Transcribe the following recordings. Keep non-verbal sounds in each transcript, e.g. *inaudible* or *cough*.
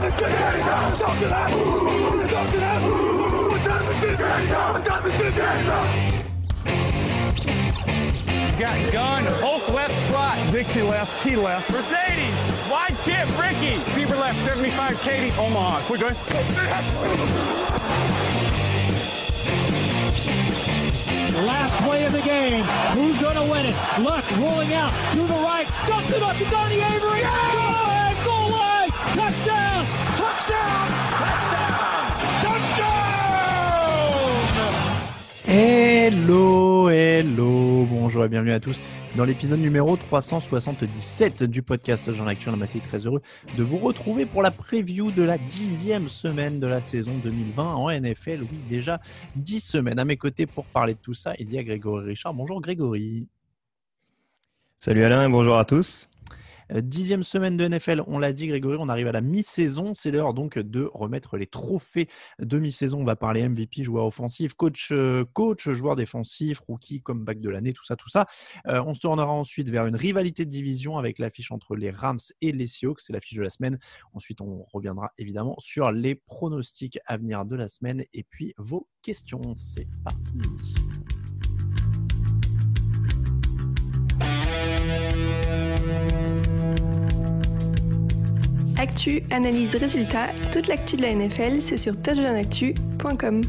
Got gun, Hulk left slot, Dixie left, Key left, Mercedes, wide chip, Ricky, Fever left, 75, Katie, Omaha. We're good. Last play of the game. Who's going to win it? Luck rolling out to the right. Dumps it up to Donnie Avery. Yeah! Hello, hello, bonjour et bienvenue à tous dans l'épisode numéro 377 du podcast Jean actuel La suis très heureux de vous retrouver pour la preview de la dixième semaine de la saison 2020 en NFL. Oui, déjà dix semaines. À mes côtés pour parler de tout ça, il y a Grégory Richard. Bonjour Grégory. Salut Alain, bonjour à tous. Euh, dixième semaine de NFL, on l'a dit Grégory, on arrive à la mi-saison. C'est l'heure donc de remettre les trophées de mi-saison. On va parler MVP, joueur offensif, coach, euh, coach, joueur défensif, rookie, comeback de l'année, tout ça, tout ça. Euh, on se tournera ensuite vers une rivalité de division avec l'affiche entre les Rams et les Seahawks. C'est l'affiche de la semaine. Ensuite, on reviendra évidemment sur les pronostics à venir de la semaine et puis vos questions. C'est parti. Actu, analyse, résultat, toute l'actu de la NFL, c'est sur touchdownactu.com.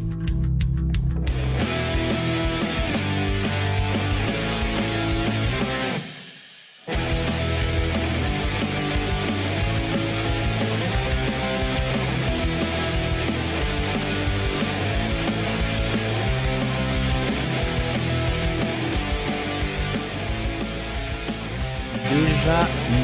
déjà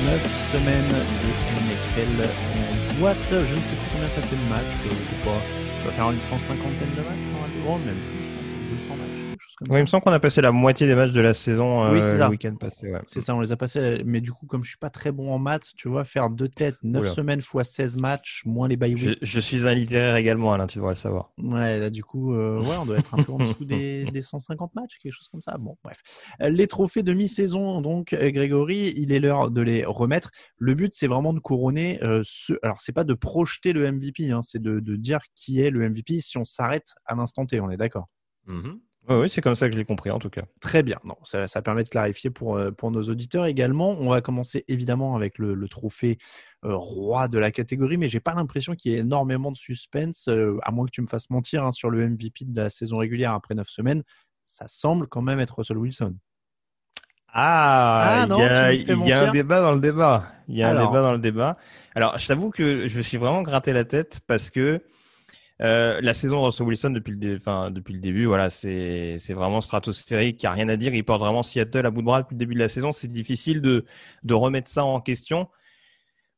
9 semaines de NFL en boîte. Je ne sais plus combien ça fait de matchs, je ne Ça va faire une cent cinquantaine de matchs, normalement, oh, même plus, 200 matchs oui, il me semble qu'on a passé la moitié des matchs de la saison euh, le week-end passé. C'est ça, on les a passés. Mais du coup, comme je suis pas très bon en maths, tu vois, faire deux têtes, 9 semaines fois 16 matchs, moins les bye Je, suis un littéraire également, Alain, tu devrais le savoir. Ouais, là, du coup, euh, ouais, on doit être un peu en dessous des, *laughs* des, 150 matchs, quelque chose comme ça. Bon, bref. Euh, les trophées de mi-saison, donc, Grégory, il est l'heure de les remettre. Le but, c'est vraiment de couronner euh, ce. Alors, c'est pas de projeter le MVP, hein, c'est de, dire qui est le MVP si on s'arrête à l'instant T, on est d'accord. Mm-hmm. Oui, c'est comme ça que je l'ai compris en tout cas. Très bien, non, ça, permet de clarifier pour, euh, pour nos auditeurs également. On va commencer évidemment avec le, trophée euh, roi de la catégorie, mais j'ai pas l'impression qu'il y ait énormément de suspense, euh, à moins que tu me fasses mentir hein, sur le MVP de la saison régulière après 9 semaines. Ça semble quand même être Russell Wilson. Ah, ah il y, a un débat dans le débat. Il y a un débat dans le débat. Alors, je t'avoue que je me suis vraiment gratté la tête parce que euh, la saison de Russell Wilson depuis le, depuis le début, voilà, c'est vraiment stratosphérique. Il n'y a rien à dire. Il porte vraiment Seattle à bout de bras depuis le début de la saison. C'est difficile de... remettre ça en question.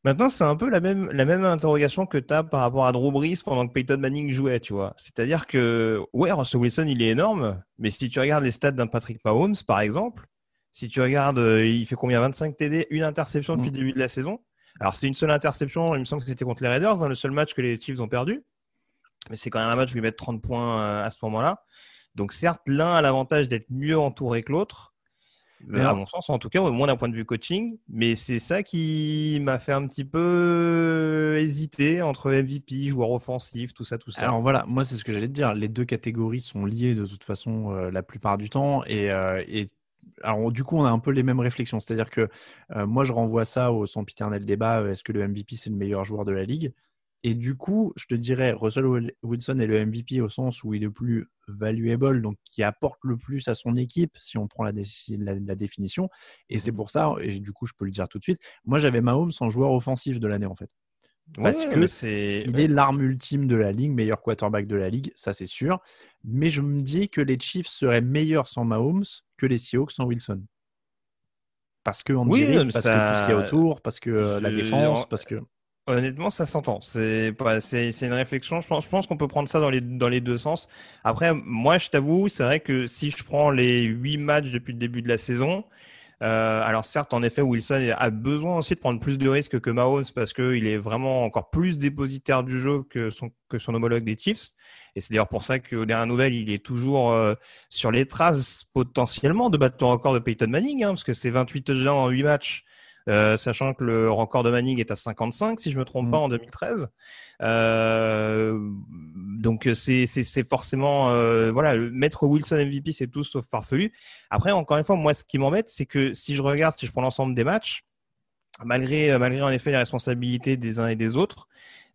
Maintenant, c'est un peu la même, la même interrogation que tu as par rapport à Drew Brees pendant que Peyton Manning jouait, tu vois. C'est-à-dire que, ouais, Russell Wilson, il est énorme, mais si tu regardes les stats d'un Patrick Mahomes, par exemple, si tu regardes, euh, il fait combien 25 TD, une interception depuis le mm. début de la saison. Alors, c'est une seule interception, il me semble que c'était contre les Raiders, dans hein, le seul match que les Chiefs ont perdu mais c'est quand même un match où il met 30 points euh, à ce moment-là. Donc certes, l'un a l'avantage d'être mieux entouré que l'autre, mais à mon sens, en tout cas, au moins d'un point de vue coaching. Mais c'est ça qui m'a fait un petit peu euh, hésiter entre MVP, joueur offensif, tout ça, tout ça. Alors voilà, moi c'est ce que j'allais te dire. Les deux catégories sont liées de toute façon euh, la plupart du temps. Et, alors, du coup, on a un peu les mêmes réflexions. C'est-à-dire que moi, je renvoie ça au sempiternel débat est-ce que le MVP, c'est le meilleur joueur de la ligue et du coup, je te dirais, Russell Wilson est le MVP au sens où il est le plus valuable, donc qui apporte le plus à son équipe, si on prend la, la, définition. Et mmh. c'est pour ça, et du coup, je peux le dire tout de suite, moi j'avais Mahomes en joueur offensif de l'année en fait. Parce que c'est il est l'arme ultime de la ligue, meilleur quarterback de la ligue, ça c'est sûr. Mais je me dis que les Chiefs seraient meilleurs sans Mahomes que les Seahawks sans Wilson. Parce que on oui, parce que tout ce qu'il y a autour, parce que euh, la défense, parce que Honnêtement, ça s'entend. C'est une réflexion. Je pense, qu'on peut prendre ça dans les, deux sens. Après, moi, je t'avoue, c'est vrai que si je prends les huit matchs depuis le début de la saison, euh, alors certes, en effet, Wilson a besoin aussi de prendre plus de risques que Mahomes parce qu'il est vraiment encore plus dépositaire du jeu que son, homologue des Chiefs. Et c'est d'ailleurs pour ça qu'au dernier nouvel il est toujours euh, sur les traces potentiellement de battre le record de Peyton Manning, hein, parce que c'est 28 touchdowns en huit matchs. Euh, sachant que le record de Manning est à 55, si je me trompe mm. pas, en 2013. Euh, donc euh, c'est forcément euh, voilà, maître Wilson MVP, c'est tout sauf farfelu. Après, encore une fois, moi, ce qui m'embête, c'est que si je regarde, si je prends l'ensemble des matchs, malgré euh, malgré en effet les responsabilités des uns et des autres.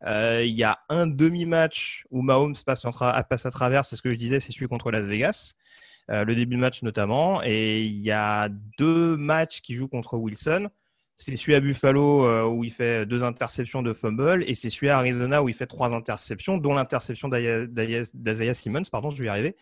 il y a un demi-match où Mahomes passe, passe à travers, c'est ce que je disais, c'est celui contre Las Vegas, le début de match notamment, et il y a deux matchs qui jouent contre Wilson, c'est celui à Buffalo euh, où il fait deux interceptions de fumble et c'est celui à Arizona où il fait trois interceptions, dont l'interception d'Isaiah Simmons, pardon, je vais y arriver,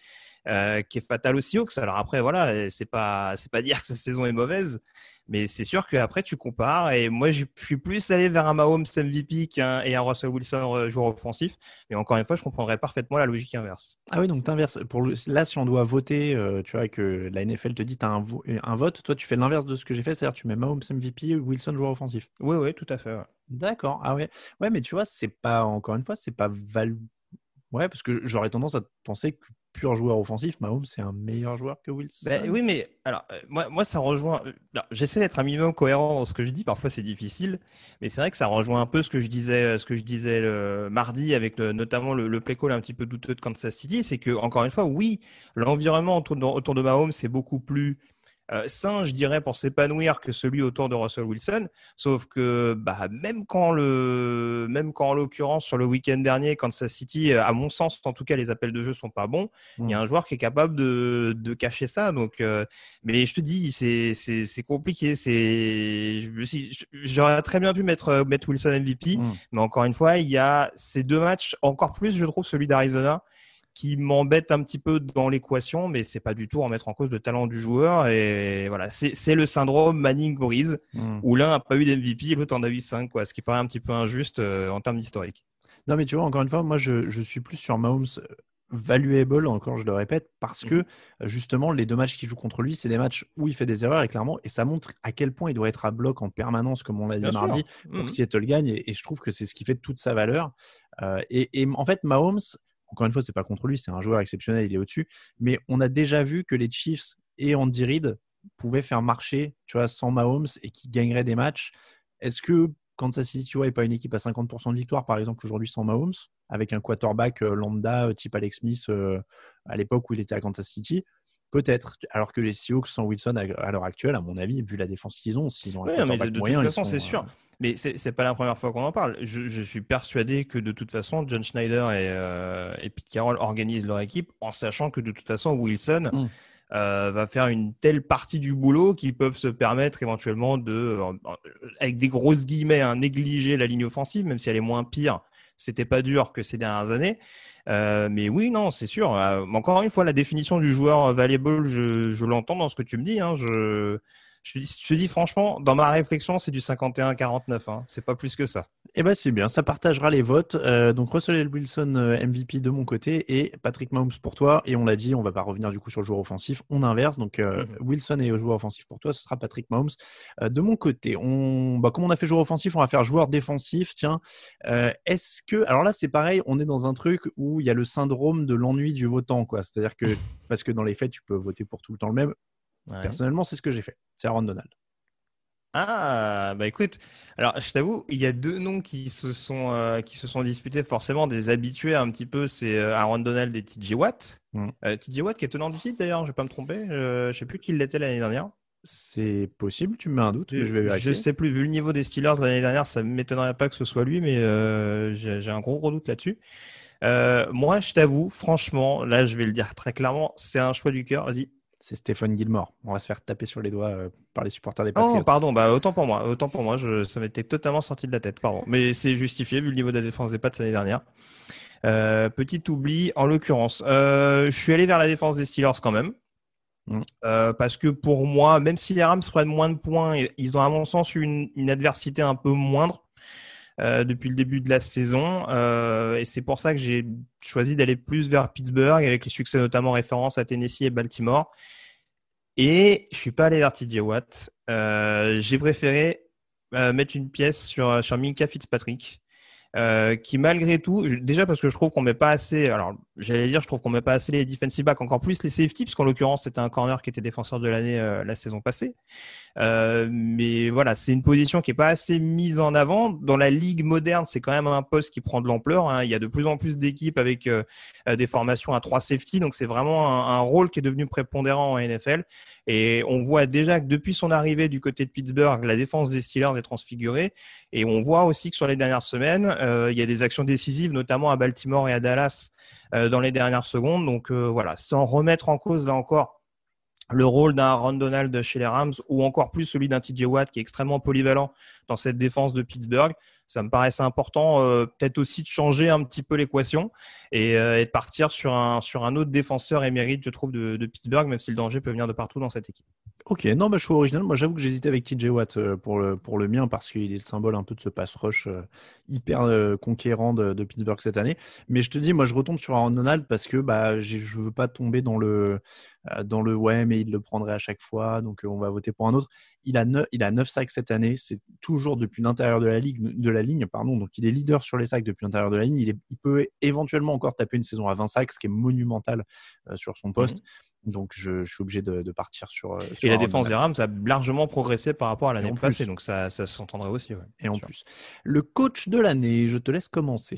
euh, qui est fatale aux Alors après, voilà, c'est pas, c'est pas dire que sa saison est mauvaise, mais c'est sûr qu'après, tu compares. Et moi, je suis plus allé vers un Mahomes MVP qu'un, et un Russell Wilson euh, joueur offensif. Mais encore une fois, je comprendrais parfaitement la logique inverse. Ah oui, donc inverse Pour là, si on doit voter, euh, tu vois, que la NFL te dit tu as un, vote, toi, tu fais l'inverse de ce que j'ai fait. C'est-à-dire, tu mets Mahomes MVP, Wilson joueur offensif. Oui, oui, tout à fait. D'accord. Ah ouais. Ouais, mais tu vois, c'est pas, encore une fois, c'est pas val. Ouais, parce que j'aurais tendance à penser que pur joueur offensif, Mahomes, c'est un meilleur joueur que Wilson. Ben oui, mais alors, euh, moi, ça rejoint. Euh, j'essaie d'être un minimum cohérent dans ce que je dis. Parfois, c'est difficile, mais c'est vrai que ça rejoint un peu ce que je disais, euh, ce que je disais le mardi avec notamment le, play call un petit peu douteux de Kansas City. C'est que, encore une fois, oui, l'environnement autour de, autour de Mahomes, c'est beaucoup plus euh, je dirais, pour s'épanouir que celui autour de Russell Wilson. Sauf que bah, même quand le, même quand en l'occurrence sur le week-end dernier, Kansas City, euh, à mon sens, en tout cas, les appels de jeu sont pas bons. Il y a mm. un joueur qui est capable de, de cacher ça. Donc, euh, mais je te dis, c'est compliqué. j'aurais très bien pu mettre, euh, mettre Wilson MVP, mm. mais encore une fois, il y a ces deux matchs, encore plus, je trouve, celui d'Arizona qui m'embête un petit peu dans l'équation, mais c'est pas du tout en mettre en cause le talent du joueur. Et voilà, c'est le syndrome manning boris hmm. où l'un n'a pas eu d'MVP, et l'autre en a eu 5, quoi, ce qui paraît un petit peu injuste euh, en termes d'historique. Non, mais tu vois, encore une fois, moi, je, je suis plus sur Mahomes euh, valuable, encore je le répète, parce que mhm. euh, justement, les deux matchs qu'il joue contre lui, c'est des matchs où il fait des erreurs, et clairement, et ça montre à quel point il doit être à bloc en permanence, comme on l'a dit mardi, pour mhm. que Seattle gagne, et, et, je trouve que c'est ce qui fait toute sa valeur. et, et, en fait, Mahomes, encore une fois, c'est pas contre lui, c'est un joueur exceptionnel, il est au-dessus. Mais on a déjà vu que les Chiefs et Andy Reid pouvaient faire marcher, tu vois, sans Mahomes et qui gagneraient des matchs. Est-ce que Kansas City, tu vois, n'est pas une équipe à 50% de victoire, par exemple, aujourd'hui sans Mahomes, avec un quarterback euh, lambda euh, type Alex Smith euh, à l'époque où il était à Kansas City Peut-être. Alors que les Sioux e sans Wilson à, l'heure actuelle, à mon avis, vu la défense qu'ils ont, s'ils ont de, toute façon, c'est sûr. Euh, mais c'est n'est pas la première fois qu'on en parle. Je, suis persuadé que de toute façon, John Schneider euh, et, Pete Carroll organisent leur équipe en sachant que de toute façon, Wilson mm. euh, va faire une telle partie du boulot qu'ils peuvent se permettre éventuellement de, avec des grosses guillemets, hein, négliger la ligne offensive, même si elle est moins pire c'était pas dur que ces dernières années. Euh, mais oui, non, c'est sûr. Euh, encore une fois, la définition du joueur euh, valuable, je, je l'entends dans ce que tu me dis. Hein. je je te dis, franchement, dans ma réflexion, c'est du 51-49. Hein. C'est pas plus que ça. Eh ben c'est bien, ça partagera les votes. Euh, donc Russell Wilson euh, MVP de mon côté et Patrick Mahomes pour toi. Et on l'a dit, on va pas revenir du coup sur le joueur offensif. On inverse. Donc euh, mhm. Wilson est joueur offensif pour toi, ce sera Patrick Mahomes. de mon côté, on, bah, comme on a fait joueur offensif, on va faire joueur défensif. Tiens, est-ce que alors là c'est pareil, on est dans un truc où il y a le syndrome de l'ennui du votant, quoi. C'est-à-dire que *laughs* parce que dans les faits, tu peux voter pour tout le temps le même. Personnellement, c'est ce que j'ai fait. C'est Aaron Donald. Ah, bah écoute, alors je t'avoue, il y a deux noms qui se sont, euh, qui se sont disputés forcément, des habitués un petit peu, c'est euh, Aaron Donald et TJ Watt. Mm. Euh, TJ Watt qui est tenant du titre d'ailleurs, je ne vais pas me tromper, je ne sais plus qui l'était l'année dernière. C'est possible, tu me mets un doute, je sais plus, vu le niveau des Steelers l'année dernière, ça m'étonnerait pas que ce soit lui, mais j'ai un gros gros doute là-dessus. moi, je t'avoue, franchement, là je vais le dire très clairement, c'est un choix du cœur. Vas-y, c'est Stéphane Gilmore. On va se faire taper sur les doigts euh, par les supporters des Patriots. Oh, pardon, bah, autant pour moi. Autant pour moi, je, ça m'était totalement sorti de la tête. Pardon. Mais c'est justifié vu le niveau de la défense des Pats l'année dernière. Euh, petit oubli, en l'occurrence. Euh, je suis allé vers la défense des Steelers quand même. Mm. parce que pour moi, même si les Rams prennent moins de points, ils ont à mon sens une adversité un peu moindre. Euh, depuis le début de la saison. Euh, et c'est pour ça que j'ai choisi d'aller plus vers Pittsburgh, avec les succès notamment référence à Tennessee et Baltimore. Et je suis pas allé vers TJ Watt. Euh, j'ai préféré mettre une pièce sur, sur Minka Fitzpatrick. Euh, qui malgré tout, déjà parce que je trouve qu'on met pas assez, alors j'allais dire, je trouve qu'on met pas assez les defensive backs, encore plus les safety, puisqu'en l'occurrence c'était un corner qui était défenseur de l'année euh, la saison passée. Euh, mais voilà, c'est une position qui est pas assez mise en avant. Dans la ligue moderne, c'est quand même un poste qui prend de l'ampleur. Hein. Il y a de plus en plus d'équipes avec euh, des formations à trois safety, donc c'est vraiment un, un, rôle qui est devenu prépondérant en NFL. Et on voit déjà que depuis son arrivée du côté de Pittsburgh, la défense des Steelers est transfigurée. Et on voit aussi que sur les dernières semaines, euh, il y a des actions décisives, notamment à Baltimore et à Dallas euh, dans les dernières secondes. Donc euh, voilà, sans remettre en cause là encore le rôle d'un Ron Donald chez les Rams ou encore plus celui d'un TJ Watt qui est extrêmement polyvalent dans cette défense de Pittsburgh. Ça me paraissait important euh, peut-être aussi de changer un petit peu l'équation euh, et, de partir sur un, sur un autre défenseur émérite, je trouve, de, Pittsburgh, même si le danger peut venir de partout dans cette équipe. Ok, non, bah, je suis original. Moi, j'avoue que j'hésitais avec TJ Watt euh, pour le, pour le mien parce qu'il est le symbole un peu de ce pass rush hyper conquérant de, Pittsburgh cette année. Mais je te dis, moi, je retombe sur Aaron Donald parce que bah, je ne veux pas tomber dans le, dans le ouais, mais il le prendrait à chaque fois, donc on va voter pour un autre. Il a 9, il a sacs cette année, c'est tout depuis l'intérieur de la ligue, de la ligne, pardon. Donc il est leader sur les sacs depuis l'intérieur de la ligne. Il, il, peut éventuellement encore taper une saison à 20 sacs, ce qui est monumental euh, sur son poste. Mhm. Donc, je, suis obligé de, partir sur. Euh, et la défense des Rams a largement progressé par rapport à l'année passée, donc ça, s'entendrait aussi. et en plus, le coach de l'année, je te laisse commencer.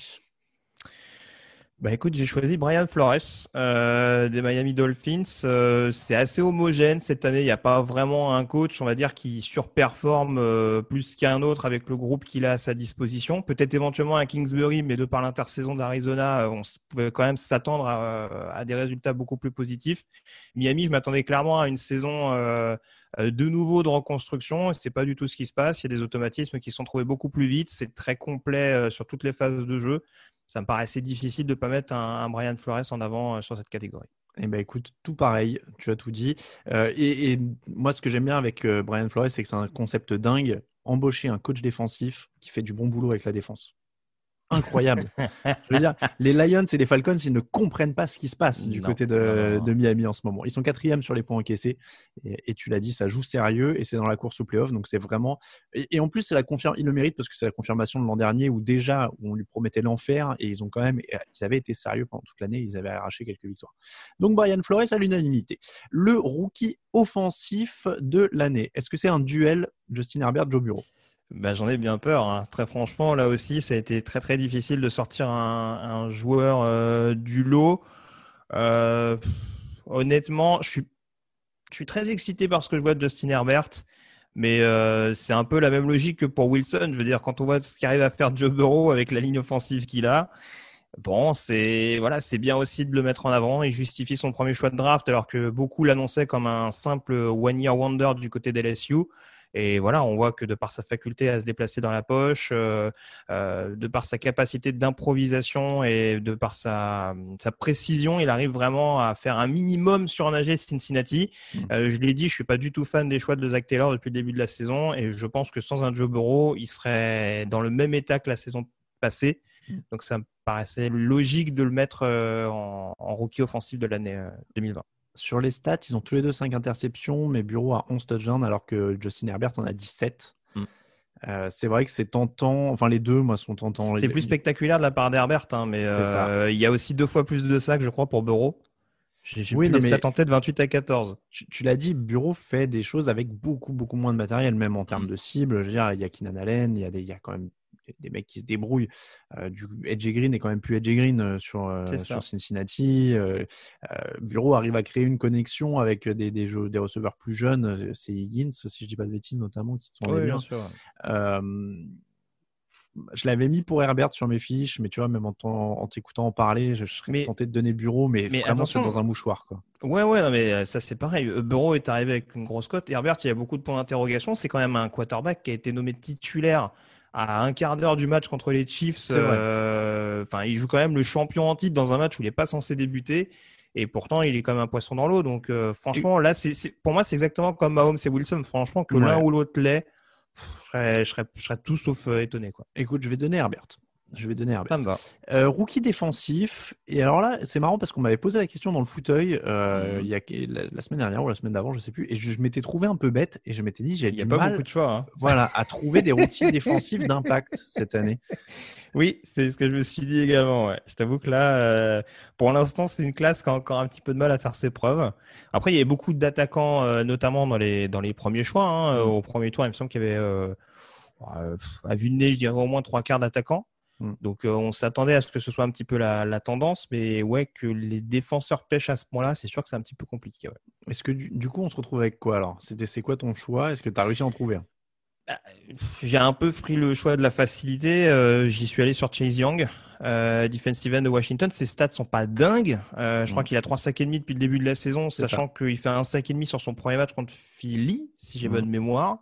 Bah, écoute, j'ai choisi Brian Flores euh, des Miami Dolphins. Euh, c'est assez homogène cette année. Il n'y a pas vraiment un coach, on va dire, qui surperforme euh, plus qu'un autre avec le groupe qu'il a à sa disposition. Peut-être éventuellement un Kingsbury, mais de par l'intersaison d'Arizona, on pouvait quand même s'attendre à, à, des résultats beaucoup plus positifs. Miami, je m'attendais clairement à une saison euh, de nouveau de reconstruction. ce n'est pas du tout ce qui se passe. Il y a des automatismes qui sont trouvés beaucoup plus vite. C'est très complet euh, sur toutes les phases de jeu. Ça me paraissait difficile de ne pas mettre un, Brian Flores en avant euh, sur cette catégorie. Eh ben écoute, tout pareil, tu as tout dit. et, et, moi, ce que j'aime bien avec Brian Flores, c'est que c'est un concept dingue. Embaucher un coach défensif qui fait du bon boulot avec la défense incroyable. les Lions et les Falcons, ils ne comprennent pas ce qui se passe du côté de, Miami en ce moment. Ils sont quatrièmes sur les points encaissés. Et, tu l'as dit, ça joue sérieux et c'est dans la course au playoff. Donc c'est vraiment. Et, en plus, la confirme. Ils le méritent parce que c'est la confirmation de l'an dernier où déjà on lui promettait l'enfer et ils ont quand même. Ils avaient été sérieux pendant toute l'année. Ils avaient arraché quelques victoires. Donc Brian Flores à l'unanimité. Le rookie offensif de l'année. Est-ce que c'est un duel Justin Herbert, Joe Bureau bah, j'en ai bien peur. Hein. Très franchement, là aussi, ça a été très très difficile de sortir un, joueur euh, du lot. Euh, honnêtement, je suis, très excité par ce que je vois de Justin Herbert. Mais euh, c'est un peu la même logique que pour Wilson. Je veux dire, quand on voit ce qu'arrive à faire Joe Burrow avec la ligne offensive qu'il a, bon, c'est voilà, c'est bien aussi de le mettre en avant. Il justifie son premier choix de draft alors que beaucoup l'annonçaient comme un simple one-year wonder du côté de LSU. Et voilà, on voit que de par sa faculté à se déplacer dans la poche, euh, euh, de par sa capacité d'improvisation et de par sa, précision, il arrive vraiment à faire un minimum sur nager Cincinnati. Mmh. Euh, je l'ai dit, je suis pas du tout fan des choix de Zach Taylor depuis le début de la saison et je pense que sans un Joe Burrow, il serait dans le même état que la saison passée. Mmh. Donc ça me paraissait logique de le mettre euh, en, en rookie offensif de l'année 2020 sur les stats, ils ont tous les deux 5 interceptions, mais Bureau a 11 touchdowns alors que Justin Herbert en a 17. Mm. Euh, c'est vrai que c'est tentant. Enfin, les deux, moi, sont tentants. C'est plus spectaculaire de la part d'Herbert, hein, mais euh, il y a aussi deux fois plus de sacs, je crois, pour Bureau. J'ai oui, plus les stats 28 à 14. Tu, l'as dit, Bureau fait des choses avec beaucoup, beaucoup moins de matériel, même en termes mm. de cible. Je veux dire, il y a Keenan Allen, il y des, il y a quand même des mecs qui se débrouillent. Euh, du Edge Green est quand même plus Edge Green euh, sur, euh, Cincinnati. Bureau arrive à créer une connexion avec des, des, des receveurs plus jeunes. C'est Higgins, si je dis pas de bêtises, notamment, qui sont oui, bien. Sûr. je l'avais mis pour Herbert sur mes fiches, mais tu vois, même en t'écoutant en, en, parler, je, serais tenté de donner Bureau, mais, vraiment, c'est dans un mouchoir. Quoi. Ouais, ouais, mais ça c'est pareil. Bureau est arrivé avec une grosse cote. Herbert, il y a beaucoup de points d'interrogation. C'est quand même un quarterback qui a été nommé titulaire à un quart d'heure du match contre les Chiefs. Euh, enfin, il joue quand même le champion en titre dans un match où il n'est pas censé débuter. Et pourtant, il est comme un poisson dans l'eau. Donc, euh, franchement, là, c'est, pour moi, c'est exactement comme Mahomes et Wilson. Franchement, que l'un ou l'autre l'est, je serais, je, serais, je serais tout sauf euh, étonné. Quoi. Écoute, je vais donner Herbert. Je vais donner Herbert. Euh, rookie défensif. Et alors là, c'est marrant parce qu'on m'avait posé la question dans le fauteuil euh, mhm. il la, semaine dernière ou la semaine d'avant, je sais plus. Et je, m'étais trouvé un peu bête et je m'étais dit, j'ai du pas beaucoup de choix, hein. voilà, à trouver des *laughs* rookies défensifs d'impact cette année. Oui, c'est ce que je me suis dit également. Je t'avoue que là, euh, pour l'instant, c'est une classe qui a encore un petit peu de mal à faire ses preuves. Après, il y avait beaucoup d'attaquants, euh, notamment dans les dans les premiers choix. Hein. Mhm. Au premier tour, il me semble qu'il y avait à vue de nez, je dirais au moins trois quarts d'attaquants. Mm. Donc euh, on s'attendait à ce que ce soit un petit peu la, tendance, mais ouais, que les défenseurs pêchent à ce point-là, c'est sûr que c'est un petit peu compliqué. Est-ce que du, coup on se retrouve avec quoi alors C'est quoi ton choix Est-ce que tu as réussi à en trouver bah, j'ai un peu pris le choix de la facilité. Euh, j'y suis allé sur Chase Young, euh, defensive de Washington. Ses stats sont pas dingues. je crois mm. qu'il a trois sacs et demi depuis le début de la saison, sachant qu'il fait un sac et demi sur son premier match contre Philly, si j'ai mm. bonne mémoire.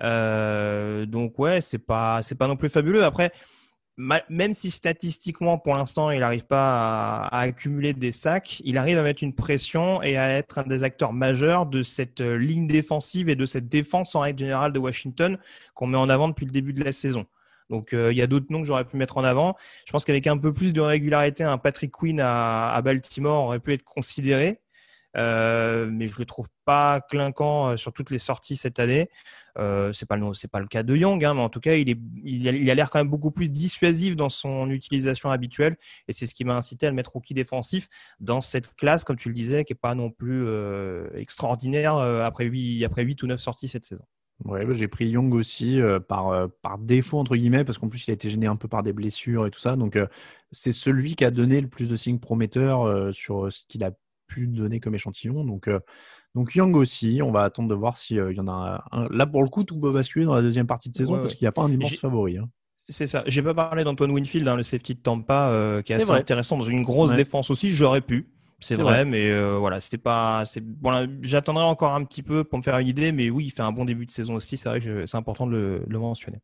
donc ouais, c'est pas c'est pas non plus fabuleux. Après, même si statistiquement, pour l'instant, il n'arrive pas à, accumuler des sacs, il arrive à mettre une pression et à être un des acteurs majeurs de cette euh, ligne défensive et de cette défense en règle générale de Washington qu'on met en avant depuis le début de la saison. Donc, euh, il y a d'autres noms que j'aurais pu mettre en avant. Je pense qu'avec un peu plus de régularité, un Patrick Quinn à Baltimore aurait pu être considéré euh, mais je le trouve pas clinquant euh, sur toutes les sorties cette année. Euh, c'est pas le c'est pas le cas de Young, hein, mais en tout cas, il est il a l'air quand même beaucoup plus dissuasif dans son utilisation habituelle, et c'est ce qui m'a incité à le mettre rookie défensif dans cette classe, comme tu le disais, qui est pas non plus euh, extraordinaire après 8 après huit ou 9 sorties cette saison. Ouais, bah, j'ai pris Young aussi par, par défaut, entre guillemets, parce qu'en plus, il a été gêné un peu par des blessures et tout ça. Donc, c'est celui qui a donné le plus de signes prometteurs sur ce qu'il a pu donner comme échantillon. Donc, euh, donc Yang aussi, on va attendre de voir s'il euh, y en a un. Là, pour le coup, tout peut basculer dans la deuxième partie de saison parce qu'il n'y a pas un immense favori. Hein. C'est ça. J'ai pas parlé d'Antoine Winfield, hein, le safety de Tampa, euh, qui est, assez intéressant dans une grosse défense aussi. J'aurais pu, c'est vrai, mais voilà, c'était pas. c'est Bon, J'attendrai encore un petit peu pour me faire une idée, mais oui, il fait un bon début de saison aussi. C'est vrai que c'est important de le mentionner.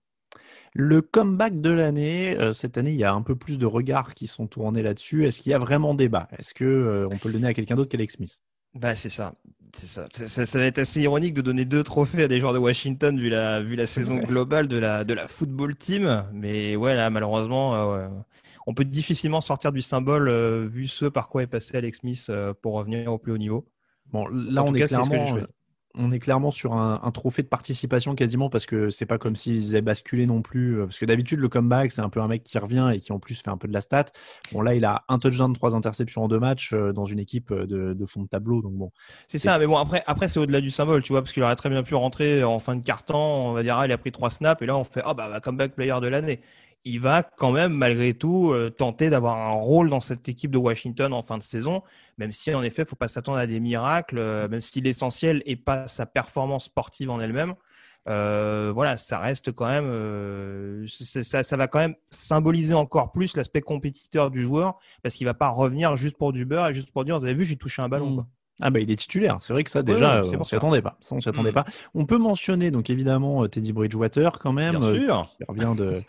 Le comeback de l'année, euh, cette année, il y a un peu plus de regards qui sont tournés là-dessus. Est-ce qu'il y a vraiment débat Est-ce que euh, on peut le donner à quelqu'un d'autre qu'Alex Smith bah, c'est ça. C'est ça. Ça, va être assez ironique de donner deux trophées à des joueurs de Washington vu la, vu la saison globale de la, de la football team. Mais ouais, là, malheureusement, euh, on peut difficilement sortir du symbole vu ce par quoi est passé Alex Smith pour revenir au plus haut niveau. Bon, là, on est clairement on est clairement sur un, trophée de participation quasiment parce que c'est pas comme s'ils avaient basculé non plus. Euh, parce que d'habitude, le comeback, c'est un peu un mec qui revient et qui en plus fait un peu de la stat. Bon, là, il a un touchdown, trois interceptions en deux matchs euh, dans une équipe euh, de, fond de tableau. Donc bon. C'est ça, mais bon, après, c'est au-delà du symbole, tu vois, parce qu'il aurait très bien pu rentrer en fin de carton. On va dire, ah, il a pris trois snaps et là, on fait, oh, bah, comeback player de l'année il va quand même, malgré tout, euh, tenter d'avoir un rôle dans cette équipe de Washington en fin de saison, même si, en effet, il ne faut pas s'attendre à des miracles, euh, même si l'essentiel n'est pas sa performance sportive en elle-même. Euh, voilà, ça reste quand même, ça, va quand même symboliser encore plus l'aspect compétiteur du joueur, parce qu'il ne va pas revenir juste pour du beurre et juste pour dire, vous avez vu, j'ai touché un ballon. Hmm. Ah bah il est titulaire, c'est vrai que ça déjà euh, on s'y attendait pas. on s'y attendait pas. On peut mentionner donc évidemment euh, Teddy Bridgewater quand même. Bien euh, sûr. Il revient de.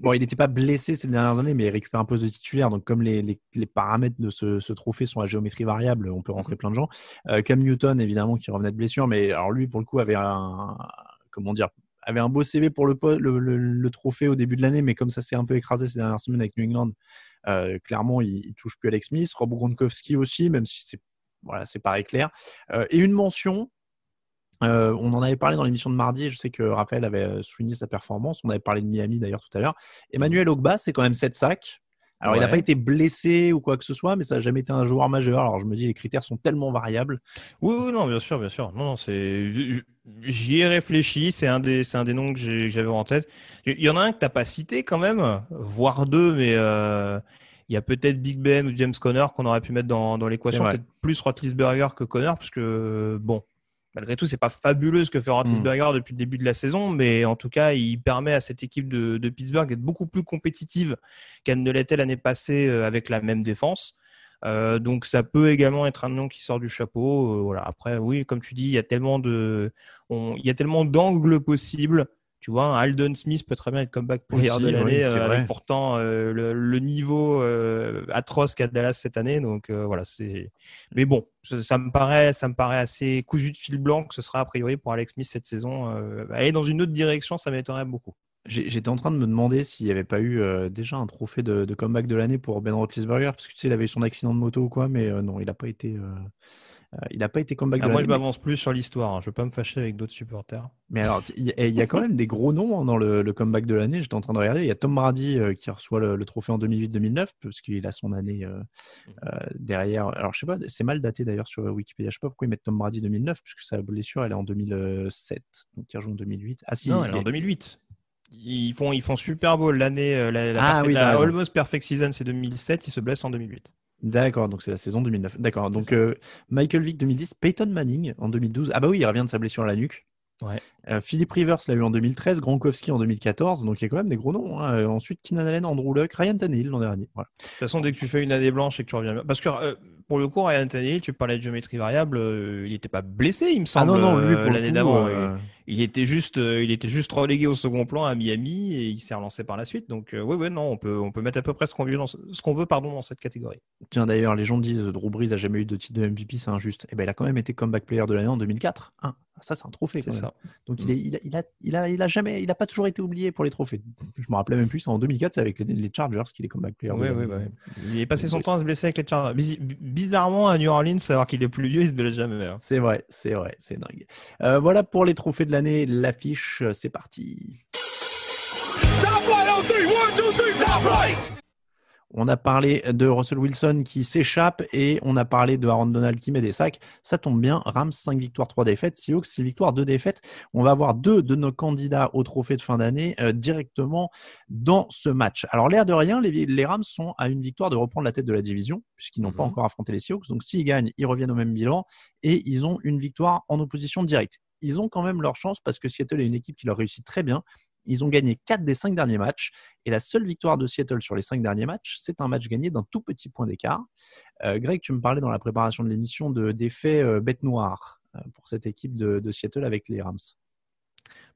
bon, il n'était pas blessé ces dernières années, mais il récupère un poste de titulaire. Donc comme les, paramètres de ce, trophée sont à géométrie variable, on peut rentrer mm-hmm. plein de gens. Cam Newton évidemment qui revenait de blessure, mais alors lui pour le coup avait un comment dire avait un beau CV pour le, trophée au début de l'année, mais comme ça s'est un peu écrasé ces dernières semaines avec New England, clairement, il, il, touche plus Alex Smith. Rob Gronkowski aussi, même si c'est voilà, c'est pareil, clair. Euh, et une mention, euh, on en avait parlé dans l'émission de mardi, je sais que Raphaël avait euh, souligné sa performance, on avait parlé de Miami d'ailleurs tout à l'heure. Emmanuel mm. Ogba, c'est quand même 7 sacs. Alors il n'a pas été blessé ou quoi que ce soit, mais ça n'a jamais été un joueur majeur. Alors je me dis, les critères sont tellement variables. Oui, non, bien sûr, bien sûr. Non, non c'est... J'y ai réfléchi, c'est un, des, un des noms que j'avais en tête. Il y en a un que tu n'as pas cité quand même, voire deux, mais... Il y a peut-être Big Ben ou James Conner qu'on aurait pu mettre dans, l'équation, peut-être plus Roethlisberger que Conner, parce que bon, malgré tout, c'est pas fabuleux ce que fait Roethlisberger hmm. depuis le début de la saison, mais en tout cas, il permet à cette équipe de, Pittsburgh d'être beaucoup plus compétitive qu'elle ne l'était l'année passée euh, avec la même défense. Euh, donc ça peut également être un nom qui sort du chapeau. Euh, voilà. Après, oui, comme tu dis, il tellement de, il y a tellement d'angles possibles. Tu vois, Alden Smith peut très bien être comeback pour de l'année, euh, pourtant euh, le, niveau euh, atroce qu'a Dallas cette année. Donc voilà, c'est. Mais bon, ça, me paraît, ça me paraît assez cousu de fil blanc que ce sera a priori pour Alex Smith cette saison. aller dans une autre direction, ça m'étonnerait beaucoup. J'étais en train de me demander s'il n'y avait pas eu déjà un trophée de, comeback de l'année pour Ben Roethlisberger, parce que tu sais, il avait eu son accident de moto ou quoi, mais non, il n'a pas été. Euh, il n'a pas été comeback. Ah, moi, je m'avance plus sur l'histoire. Hein. Je ne veux pas me fâcher avec d'autres supporters. Mais alors, il y, a quand même des gros noms hein, dans le, comeback de l'année. J'étais en train de regarder. Il y a Tom Brady euh, qui reçoit le, trophée en 2008-2009 parce qu'il a son année euh, mm-hmm. derrière. Alors, je sais pas, c'est mal daté d'ailleurs sur Wikipédia. Je ne sais pas pourquoi ils mettent Tom Brady 2009 puisque sa blessure elle est en 2007. Donc, il rejoint en 2008. Ah Non, elle est en 2008. Ils font, ils font Super Bowl l'année, la, ah oui, Almost Perfect Season, c'est 2007. Il se blesse en 2008. D'accord, donc c'est la saison 2009. D'accord, donc euh, Michael Vick 2010, Peyton Manning en 2012. Ah bah oui, il revient de sa blessure à la nuque. Euh, Philippe Rivers l'a eu en 2013, Gronkowski en 2014, donc il y a quand même des gros noms. Hein. Euh, ensuite, Keenan Allen, Andrew Luck, Ryan Tannehill l'an dernier. Voilà. De toute façon, dès que tu fais une année blanche et que tu reviens. Parce que pour le coup, Ryan Tannehill, tu parlais de géométrie variable, il n'était pas blessé, il me semble. Ah non, non, lui, pour l'année d'avant il était juste, euh, il était juste relégué au second plan à Miami et il s'est relancé par la suite. Donc oui, euh, oui, non, on peut, on peut mettre à peu près ce qu'on veut dans, ce, qu'on veut, pardon, dans cette catégorie. Tiens, d'ailleurs, les gens disent Drew Brees a jamais eu de titre de MVP, c'est injuste. Eh ben, il a quand même été comeback player de l'année en 2004. ça, c'est un trophée. C'est Ça. Donc, il, mm. est, il, a, il, a, il, a, il, a, jamais, il a pas toujours été oublié pour les trophées. Je me rappelais même plus, en 2004, c'est avec les, Chargers qu'il est comeback player. Oui, oui, oui. Il est passé son temps à se blesser avec les Chargers. Bizarrement, à New Orleans, alors qu'il est plus vieux, il se blesse jamais. Hein. C'est vrai, c'est vrai, c'est dingue. Euh, voilà pour les trophées de la l'affiche, euh, c'est parti. On a parlé de Russell Wilson qui s'échappe et on a parlé de Aaron Donald qui met des sacs. Ça tombe bien, Rams 5 victoires, 3 défaites, Seahawks 6 victoires, 2 défaites. On va avoir deux de nos candidats au trophée de fin d'année euh, directement dans ce match. Alors l'air de rien, les, Rams sont à une victoire de reprendre la tête de la division puisqu'ils n'ont pas mhm. encore affronté les Seahawks. Donc s'ils gagnent, ils reviennent au même bilan et ils ont une victoire en opposition directe ils ont quand même leur chance parce que Seattle est une équipe qui leur réussit très bien. Ils ont gagné 4 des 5 derniers matchs et la seule victoire de Seattle sur les 5 derniers matchs, c'est un match gagné d'un tout petit point d'écart. Euh, Greg, tu me parlais dans la préparation de l'émission de, d'effets euh, bête noire euh, pour cette équipe de Seattle avec les Rams.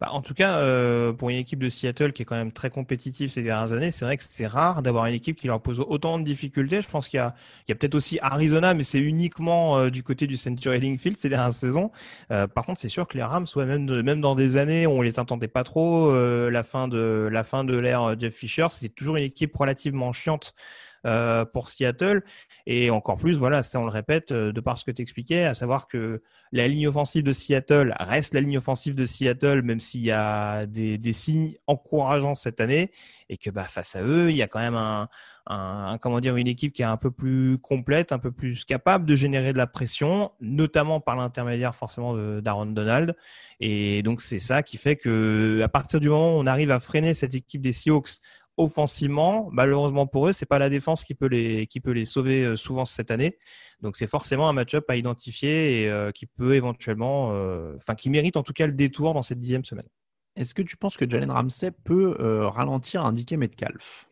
Bah, en tout cas, euh, pour une équipe de Seattle qui est quand même très compétitive ces dernières années, c'est vrai que c'est rare d'avoir une équipe qui leur pose autant de difficultés. Je pense qu'il y a, a peut-être aussi Arizona, mais c'est uniquement euh, du côté du Century Link Field ces dernières saisons. Euh, par contre, c'est sûr que les Rams, même, même dans des années où on les intentait pas trop, euh, la fin de la fin de l'ère euh, Jeff Fisher, c'est toujours une équipe relativement chiante euh, pour Seattle. Et encore plus, voilà, ça on le répète, euh, de par ce que tu expliquais, à savoir que la ligne offensive de Seattle reste la ligne offensive de Seattle, même s'il y a des, signes encourageants cette année, et que bah, face à eux, il y a quand même un, un, comment dire, une équipe qui est un peu plus complète, un peu plus capable de générer de la pression, notamment par l'intermédiaire forcément d'Aaron Donald. Et donc c'est ça qui fait que à partir du moment où on arrive à freiner cette équipe des Seahawks offensivement, malheureusement pour eux, c'est pas la défense qui peut les, qui peut les sauver euh, souvent cette année. Donc c'est forcément un match-up à identifier et euh, qui peut éventuellement, euh, enfin qui mérite en tout cas le détour dans cette dixième semaine. Est-ce que tu penses que Jalen Ramsey peut ralentir, indiquer Metcalf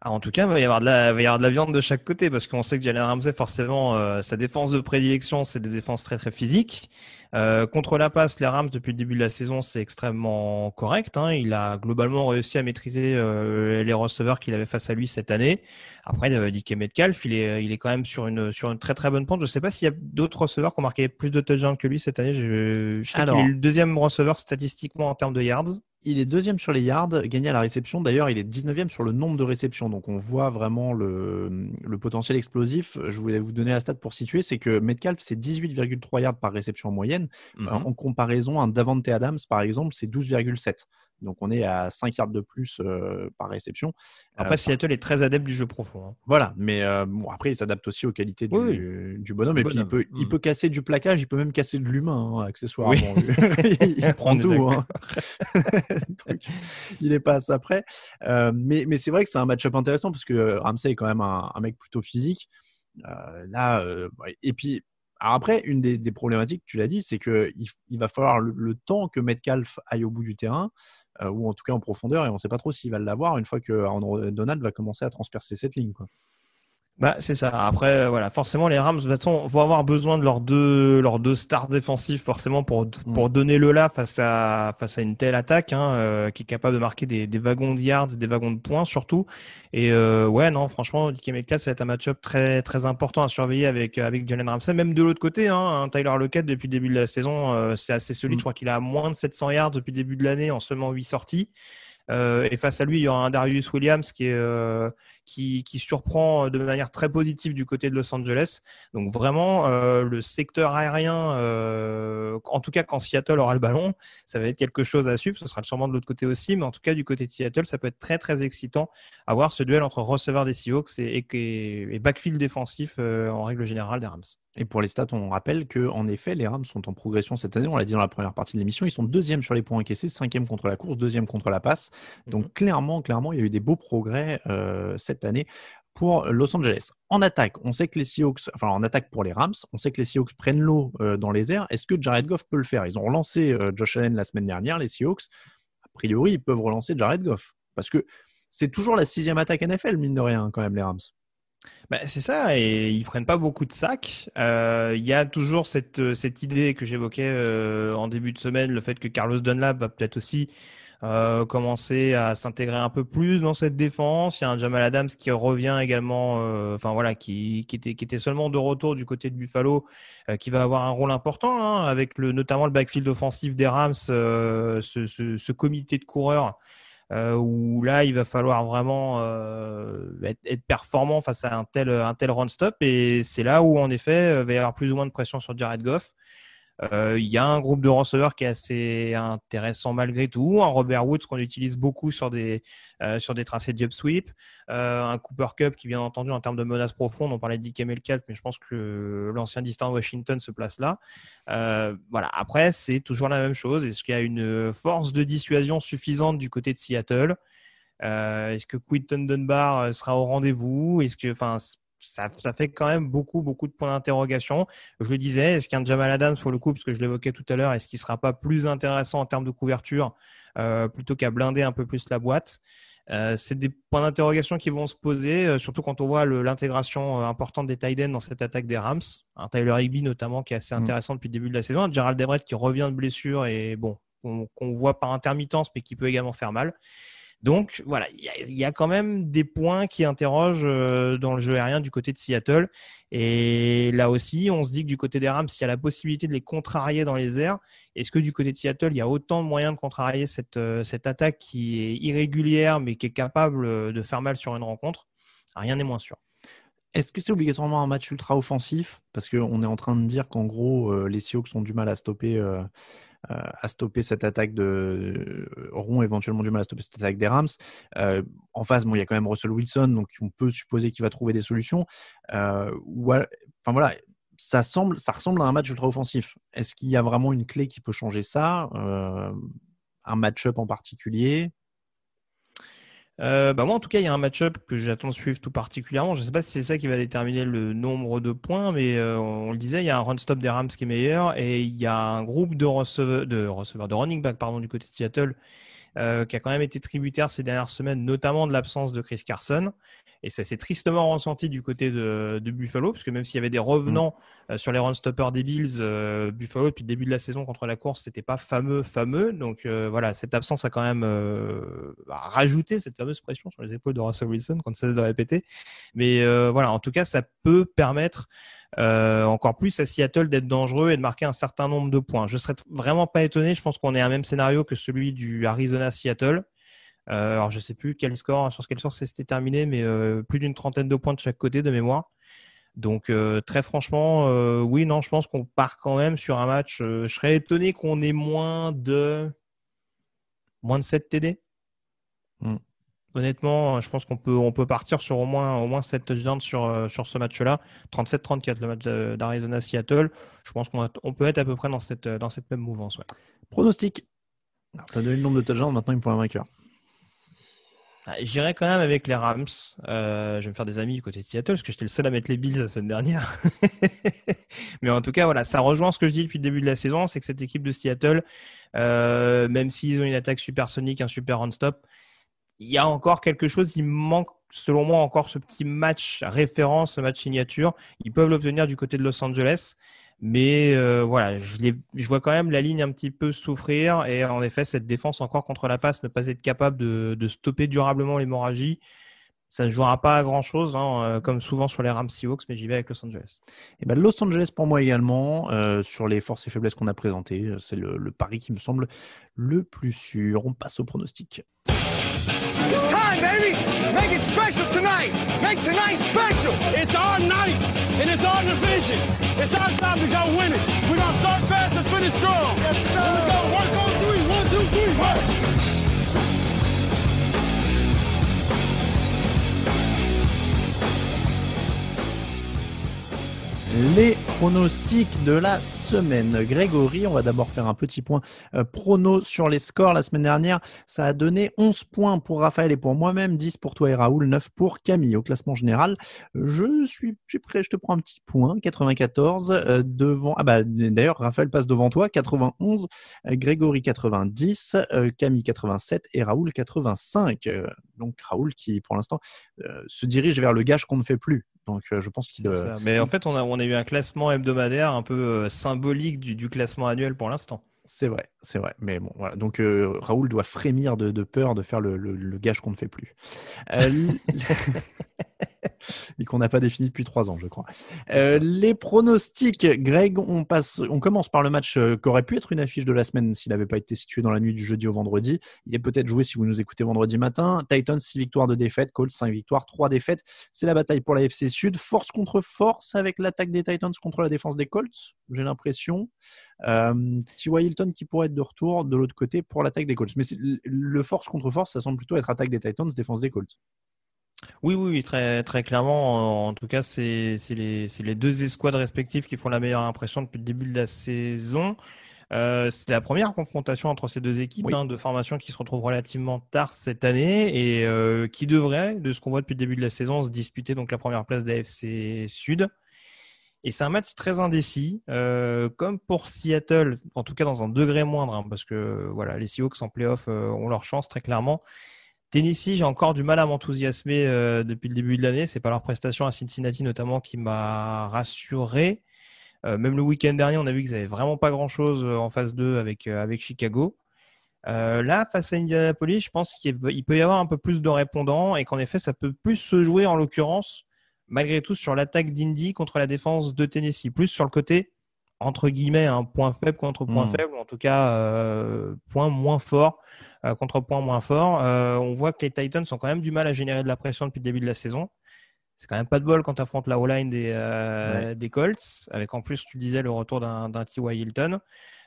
alors ah, en tout cas, il va, y avoir de la, il va y avoir de la viande de chaque côté parce qu'on sait que Jalen Ramsey, forcément, sa défense de prédilection, c'est des défenses très très physiques. Euh, contre la passe, les Rams, depuis le début de la saison, c'est extrêmement correct. Hein. Il a globalement réussi à maîtriser euh, les receveurs qu'il avait face à lui cette année. Après, euh, il avait Metcalf, il est, il est quand même sur une, sur une très très bonne pente. Je ne sais pas s'il y a d'autres receveurs qui ont marqué plus de touchdowns que lui cette année. Je, je est le deuxième receveur statistiquement en termes de yards. Il est deuxième sur les yards, gagné à la réception. D'ailleurs, il est 19e sur le nombre de réceptions. Donc, on voit vraiment le, potentiel explosif. Je voulais vous donner la stat pour situer c'est que Metcalf, c'est 18,3 yards par réception en moyenne. Mhm. En comparaison, un Davante Adams, par exemple, c'est 12,7. Donc on est à 5 cartes de plus euh, par réception. Après, euh, Seattle est très adepte du jeu profond. Hein. Voilà, mais euh, bon, après, il s'adapte aussi aux qualités du, bonhomme. Et il mm. peut, casser du plaquage, il peut même casser de l'humain, hein, accessoirement. *laughs* il, *laughs* prend tout. Hein. *laughs* il n'est pas à ça mais, mais c'est vrai que c'est un match-up intéressant parce que Ramsey est quand même un, mec plutôt physique. là, et puis. après, une des, problématiques, tu l'as dit, c'est qu'il il va falloir le, temps que Metcalf aille au bout du terrain. Euh, ou en tout cas en profondeur, et on ne sait pas trop s'il va l'avoir une fois que Donald va commencer à transpercer cette ligne. Quoi. Bah, c'est ça. Après, euh, voilà, forcément, les Rams, de vont avoir besoin de leurs deux, leurs deux stars défensifs, forcément, pour, pour mm. donner le là face à, face à une telle attaque, hein, euh, qui est capable de marquer des, des wagons de yards, des wagons de points, surtout. Et, euh, ouais, non, franchement, Dikembe Metcalf, ça va être un match-up très, très important à surveiller avec, euh, avec Jalen Ramsey. Même de l'autre côté, hein, hein, Tyler Lockett, depuis le début de la saison, c'est assez solide. Mm. Je crois qu'il a moins de 700 yards depuis le début de l'année en seulement 8 sorties. et face à lui, il y aura un Darius Williams qui est, qui, surprend euh, de manière très positive du côté de Los Angeles. Donc vraiment, euh, le secteur aérien, euh, en tout cas quand Seattle aura le ballon, ça va être quelque chose à suivre. Ce sera sûrement de l'autre côté aussi, mais en tout cas du côté de Seattle, ça peut être très très excitant à voir ce duel entre receveur des Seahawks et, backfield défensif en règle générale des Rams. Et pour les stats, on rappelle que en effet, les Rams sont en progression cette année. On l'a dit dans la première partie de l'émission, ils sont deuxième sur les points encaissés, cinquième contre la course, deuxième contre la passe. Mm-hmm. Donc clairement, clairement, il y a eu des beaux progrès cette cette année pour Los Angeles. En attaque, on sait que les Seahawks, enfin en attaque pour les Rams, on sait que les Seahawks prennent l'eau euh, dans les airs. Est-ce que Jared Goff peut le faire Ils ont relancé euh, Josh Allen la semaine dernière, les Seahawks. A priori, ils peuvent relancer Jared Goff. Parce que c'est toujours la sixième attaque NFL, mine de rien, quand même, les Rams. Bah, c'est ça, et ils prennent pas beaucoup de sacs. Euh, il y a toujours cette, cette idée que j'évoquais en début de semaine, le fait que Carlos Dunlap va peut-être aussi euh, commencer à s'intégrer un peu plus dans cette défense. Il y a un Jamal Adams qui revient également, euh, enfin voilà, qui, qui, était, qui était seulement de retour du côté de Buffalo, euh, qui va avoir un rôle important, hein, avec le, notamment le backfield offensif des Rams, ce, ce, ce, comité de coureurs. où là, il va falloir vraiment être, performant face à un tel, un tel run-stop. Et c'est là où, en effet, il va y avoir plus ou moins de pression sur Jared Goff. Euh, il y a un groupe de receveurs qui est assez intéressant malgré tout. Un Robert Woods qu'on utilise beaucoup sur des, euh, sur des tracés de job sweep. Euh, un Cooper Cup qui, bien entendu, en termes de menace profonde, on parlait de DK mais je pense que l'ancien distant Washington se place là. voilà. Après, c'est toujours la même chose. Est-ce qu'il y a une force de dissuasion suffisante du côté de Seattle Est-ce que Quinton Dunbar sera au rendez-vous Est-ce que, enfin, ça, fait quand même beaucoup, beaucoup de points d'interrogation. Je le disais, est-ce qu'un Jamal Adams, pour le coup, parce que je l'évoquais tout à l'heure, est-ce qu'il ne sera pas plus intéressant en termes de couverture euh, plutôt qu'à blinder un peu plus la boîte euh, c'est des points d'interrogation qui vont se poser, euh, surtout quand on voit l'intégration importante des tight dans cette attaque des Rams. Un Tyler Higby notamment qui est assez mm. intéressant depuis le début de la saison. Un Gerald Debrett qui revient de blessure et bon, qu'on voit par intermittence mais qui peut également faire mal. Donc voilà, il y, a quand même des points qui interrogent euh, dans le jeu aérien du côté de Seattle. Et là aussi, on se dit que du côté des Rams, s'il y a la possibilité de les contrarier dans les airs, est-ce que du côté de Seattle, il y a autant de moyens de contrarier cette, euh, cette attaque qui est irrégulière mais qui est capable euh, de faire mal sur une rencontre Rien n'est moins sûr. Est-ce que c'est obligatoirement un match ultra offensif Parce qu'on est en train de dire qu'en gros, les Sioux ont du mal à stopper à stopper cette attaque de. auront euh, éventuellement du mal à stopper cette attaque des Rams. Euh, en face, bon, il y a quand même Russell Wilson, donc on peut supposer qu'il va trouver des solutions. Euh, enfin voilà, ça, semble, ça ressemble à un match ultra offensif. Est-ce qu'il y a vraiment une clé qui peut changer ça Un match-up en particulier euh, bah moi, en tout cas, il y a un match-up que j'attends de suivre tout particulièrement. Je ne sais pas si c'est ça qui va déterminer le nombre de points, mais euh, on le disait, il y a un run-stop des Rams qui est meilleur et il y a un groupe de receveurs, de, receveurs, de running back pardon, du côté de Seattle euh, qui a quand même été tributaire ces dernières semaines, notamment de l'absence de Chris Carson. Et ça s'est tristement ressenti du côté de, de Buffalo, puisque même s'il y avait des revenants euh, sur les run stoppers des Bills, euh, Buffalo, depuis le début de la saison contre la course, c'était pas fameux, fameux. Donc voilà, cette absence a quand même bah, rajouté cette fameuse pression sur les épaules de Russell Wilson, quand ne cesse de répéter. Mais voilà, en tout cas, ça peut permettre euh, encore plus à Seattle d'être dangereux et de marquer un certain nombre de points. Je ne serais vraiment pas étonné, je pense qu'on est à un même scénario que celui du Arizona-Seattle. Euh, alors je ne sais plus quel score, sur quelle source c'était terminé, mais euh, plus d'une trentaine de points de chaque côté de mémoire. Donc très franchement, oui, non, je pense qu'on part quand même sur un match. je serais étonné qu'on ait moins de moins de 7 TD. Hmm. Honnêtement, je pense qu'on peut, on peut partir sur au moins, au moins 7 touchdowns sur, euh, sur ce match-là. 37-34, le match euh, d'Arizona-Seattle. Je pense qu'on on peut être à peu près dans cette, euh, dans cette même mouvance. Ouais. Pronostic Tu as donné le nombre de touchdowns, maintenant il me faut un vainqueur. Ah, j'irai quand même avec les Rams. je vais me faire des amis du côté de Seattle parce que j'étais le seul à mettre les Bills la semaine dernière. *laughs* Mais en tout cas, voilà, ça rejoint ce que je dis depuis le début de la saison, c'est que cette équipe de Seattle, même s'ils ont une attaque supersonique, un super on stop il y a encore quelque chose, il manque selon moi encore ce petit match référence, ce match signature. Ils peuvent l'obtenir du côté de Los Angeles. Mais euh, voilà, je, vois quand même la ligne un petit peu souffrir. Et en effet, cette défense encore contre la passe, ne pas être capable de, stopper durablement l'hémorragie, ça ne jouera pas à grand-chose, hein, euh, comme souvent sur les Rams Seahawks, mais j'y vais avec Los Angeles. Et eh ben, Los Angeles pour moi également, euh, sur les forces et faiblesses qu'on a présentées, c'est le, le pari qui me semble le plus sûr. On passe au pronostic. It's time, baby. Make it special tonight. Make tonight special. It's our night, and it's our division. It's our time to go win it. We're going to start fast and finish strong. Yes, sir. We're going to work on three. One, two, three, work. Les pronostics de la semaine. Grégory, on va d'abord faire un petit point euh, prono sur les scores. La semaine dernière, ça a donné 11 points pour Raphaël et pour moi-même, 10 pour toi et Raoul, 9 pour Camille. Au classement général, je suis, je prêt, je te prends un petit point, 94 euh, devant. Ah bah d'ailleurs, Raphaël passe devant toi, 91, euh, Grégory 90, euh, Camille 87 et Raoul 85. donc Raoul qui pour l'instant se dirige vers le gage qu'on ne fait plus. Donc euh, je pense qu'il. Euh, Mais en fait, on a, on a eu un classement hebdomadaire un peu euh, symbolique du, classement annuel pour l'instant. C'est vrai, c'est vrai. Mais bon, voilà. Donc Raoul doit frémir de, peur de faire le, le, gage qu'on ne fait plus. *laughs* *laughs* et qu'on n'a pas défini depuis trois ans, je crois. Euh, les pronostics, Greg, on, passe, on commence par le match euh, aurait pu être une affiche de la semaine s'il n'avait pas été situé dans la nuit du jeudi au vendredi. Il est peut-être joué si vous nous écoutez vendredi matin. Titans, 6 victoires de défaite, Colts, 5 victoires, trois défaites. C'est la bataille pour la FC Sud. Force contre force avec l'attaque des Titans contre la défense des Colts, j'ai l'impression. Euh, T.Y. Hilton qui pourrait être de retour de l'autre côté pour l'attaque des Colts. Mais le force contre force, ça semble plutôt être attaque des Titans, défense des Colts. Oui, oui, très, très clairement. Euh, en tout cas, c'est les, deux escouades respectives qui font la meilleure impression depuis le début de la saison. Euh, c'est la première confrontation entre ces deux équipes hein, de formation qui se retrouvent relativement tard cette année et euh, qui devraient, de ce qu'on voit depuis le début de la saison, se disputer donc la première place d'AFC Sud. Et c'est un match très indécis, comme pour Seattle, en tout cas dans un degré moindre, hein, parce que voilà, les Seahawks en playoff ont leur chance très clairement. Tennessee, j'ai encore du mal à m'enthousiasmer euh, depuis le début de l'année. C'est pas leur prestation à Cincinnati notamment qui m'a rassuré. Euh, même le week-end dernier, on a vu qu'ils n'avaient vraiment pas grand-chose euh, en phase 2 avec, avec Chicago. là, face à Indianapolis, je pense qu'il peut y avoir un peu plus de répondants et qu'en effet, ça peut plus se jouer en l'occurrence, malgré tout, sur l'attaque d'Indy contre la défense de Tennessee, plus sur le côté entre guillemets, un hein, point faible contre point hmm. faible, ou en tout cas, euh, point moins fort euh, contre point moins fort. Euh, on voit que les Titans ont quand même du mal à générer de la pression depuis le début de la saison. C'est quand même pas de bol quand tu affrontes la O-line des, Colts, avec en plus, tu disais, le retour d'un T.Y. Hilton.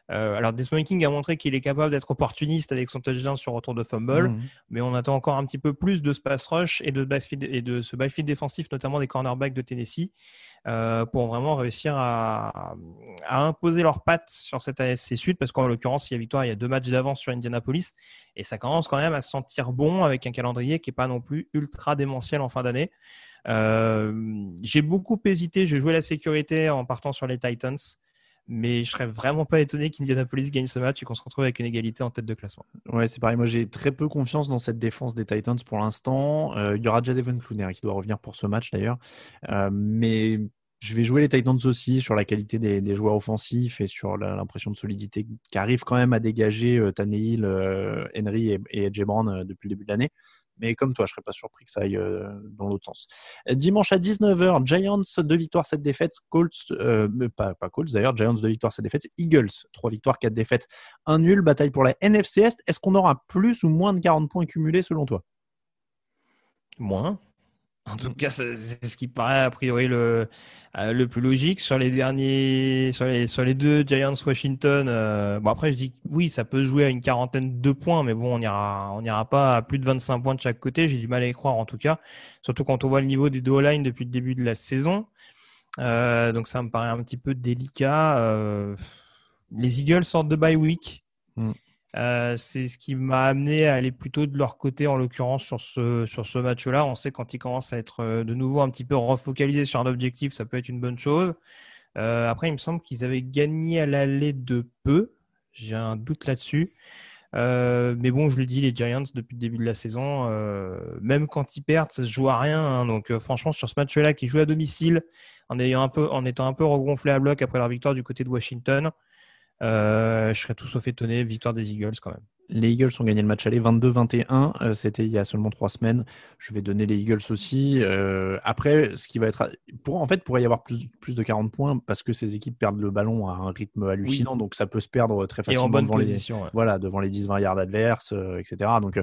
alors, Desmond King a montré qu'il est capable d'être opportuniste avec son touchdown sur retour de fumble, hmm. mais on attend encore un petit peu plus de space pass rush et de, backfield, et de ce backfield défensif, notamment des cornerbacks de Tennessee. Euh, pour vraiment réussir à, imposer leurs pattes sur cette ASC Sud, parce qu'en l'occurrence, il y a victoire, il y a deux matchs d'avance sur Indianapolis, et ça commence quand même à se sentir bon avec un calendrier qui n'est pas non plus ultra démentiel en fin d'année. Euh, j'ai beaucoup hésité, j'ai joué la sécurité en partant sur les Titans mais je serais vraiment pas étonné qu'Indianapolis gagne ce match et qu'on se retrouve avec une égalité en tête de classement. Ouais, c'est pareil. Moi, j'ai très peu confiance dans cette défense des Titans pour l'instant. Euh, il y aura déjà Devon Clooney hein, qui doit revenir pour ce match d'ailleurs, mais je vais jouer les Titans aussi sur la qualité des, joueurs offensifs et sur l'impression de solidité qu'arrivent quand même à dégager euh, euh Henry et, et euh, depuis le début de l'année. Mais comme toi, je serais pas surpris que ça aille euh, dans l'autre sens. Dimanche à 19h, Giants 2 victoires, 7 défaites, Colts, pas, pas, Colts d'ailleurs, Giants 2 victoires, 7 défaites, Eagles 3 victoires, 4 défaites, 1 nul, bataille pour la NFC Est. Est-ce qu'on aura plus ou moins de 40 points cumulés selon toi Moins. En tout cas, c'est ce qui paraît a priori le, euh, le plus logique. Sur les derniers, sur les, sur les deux Giants Washington, euh, bon après je dis oui, ça peut jouer à une quarantaine de points, mais bon, on ira, on n'ira pas à plus de 25 points de chaque côté. J'ai du mal à y croire en tout cas, surtout quand on voit le niveau des deux line depuis le début de la saison. Euh, donc ça me paraît un petit peu délicat. les Eagles sortent de bye week. Mm. Euh, c'est ce qui m'a amené à aller plutôt de leur côté, en l'occurrence, sur ce, match-là. On sait quand ils commencent à être euh, de nouveau un petit peu refocalisés sur un objectif, ça peut être une bonne chose. Euh, après, il me semble qu'ils avaient gagné à l'aller de peu. J'ai un doute là-dessus. mais bon, je le dis, les Giants, depuis le début de la saison, même quand ils perdent, ça se joue à rien. Hein. donc, franchement, sur ce match-là, qui joue à domicile, en, ayant un peu, en étant un peu regonflé à bloc après leur victoire du côté de Washington, euh, je serais tout sauf étonné. Victoire des Eagles quand même. Les Eagles ont gagné le match aller 22-21. Euh, c'était il y a seulement trois semaines. Je vais donner les Eagles aussi. Euh, après, ce qui va être pour en fait pourrait y avoir plus, de 40 points parce que ces équipes perdent le ballon à un rythme hallucinant, donc ça peut se perdre très facilement. bonne devant Les, Voilà, devant les 10-20 yards adverses, etc. Donc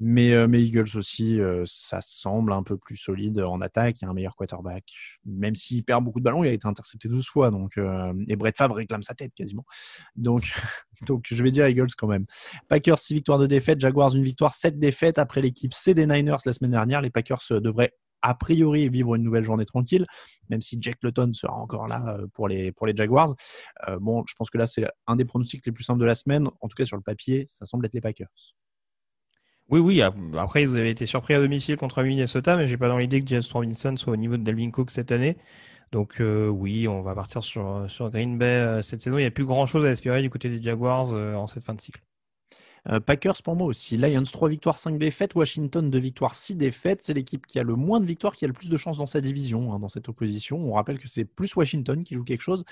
mais, euh, mais Eagles aussi, euh, ça semble un peu plus solide en attaque. Il y a un meilleur quarterback. Même s'il perd beaucoup de ballons, il a été intercepté 12 fois. Donc, euh, et Brett Favre réclame sa tête quasiment. Donc, *laughs* donc je vais dire Eagles quand même. Packers, 6 victoires de défaite. Jaguars, une victoire, 7 défaites. Après l'équipe CD Niners la semaine dernière, les Packers devraient a priori vivre une nouvelle journée tranquille, même si Jack Luton sera encore là pour les, pour les Jaguars. bon, je pense que là, c'est un des pronostics les plus simples de la semaine. En tout cas, sur le papier, ça semble être les Packers. Oui, oui. Après, ils avaient été surpris à domicile contre Minnesota, mais j'ai pas dans l'idée que James Robinson soit au niveau de Dalvin Cook cette année. Donc euh, oui, on va partir sur, euh, sur Green Bay euh, cette saison. Il n'y a plus grand-chose à espérer du côté des Jaguars en cette fin de cycle. Euh, Packers pour moi aussi. Lions 3 victoires, 5 défaites. Washington 2 victoires, 6 défaites. C'est l'équipe qui a le moins de victoires, qui a le plus de chances dans sa division, hein, dans cette opposition. On rappelle que c'est plus Washington qui joue quelque chose.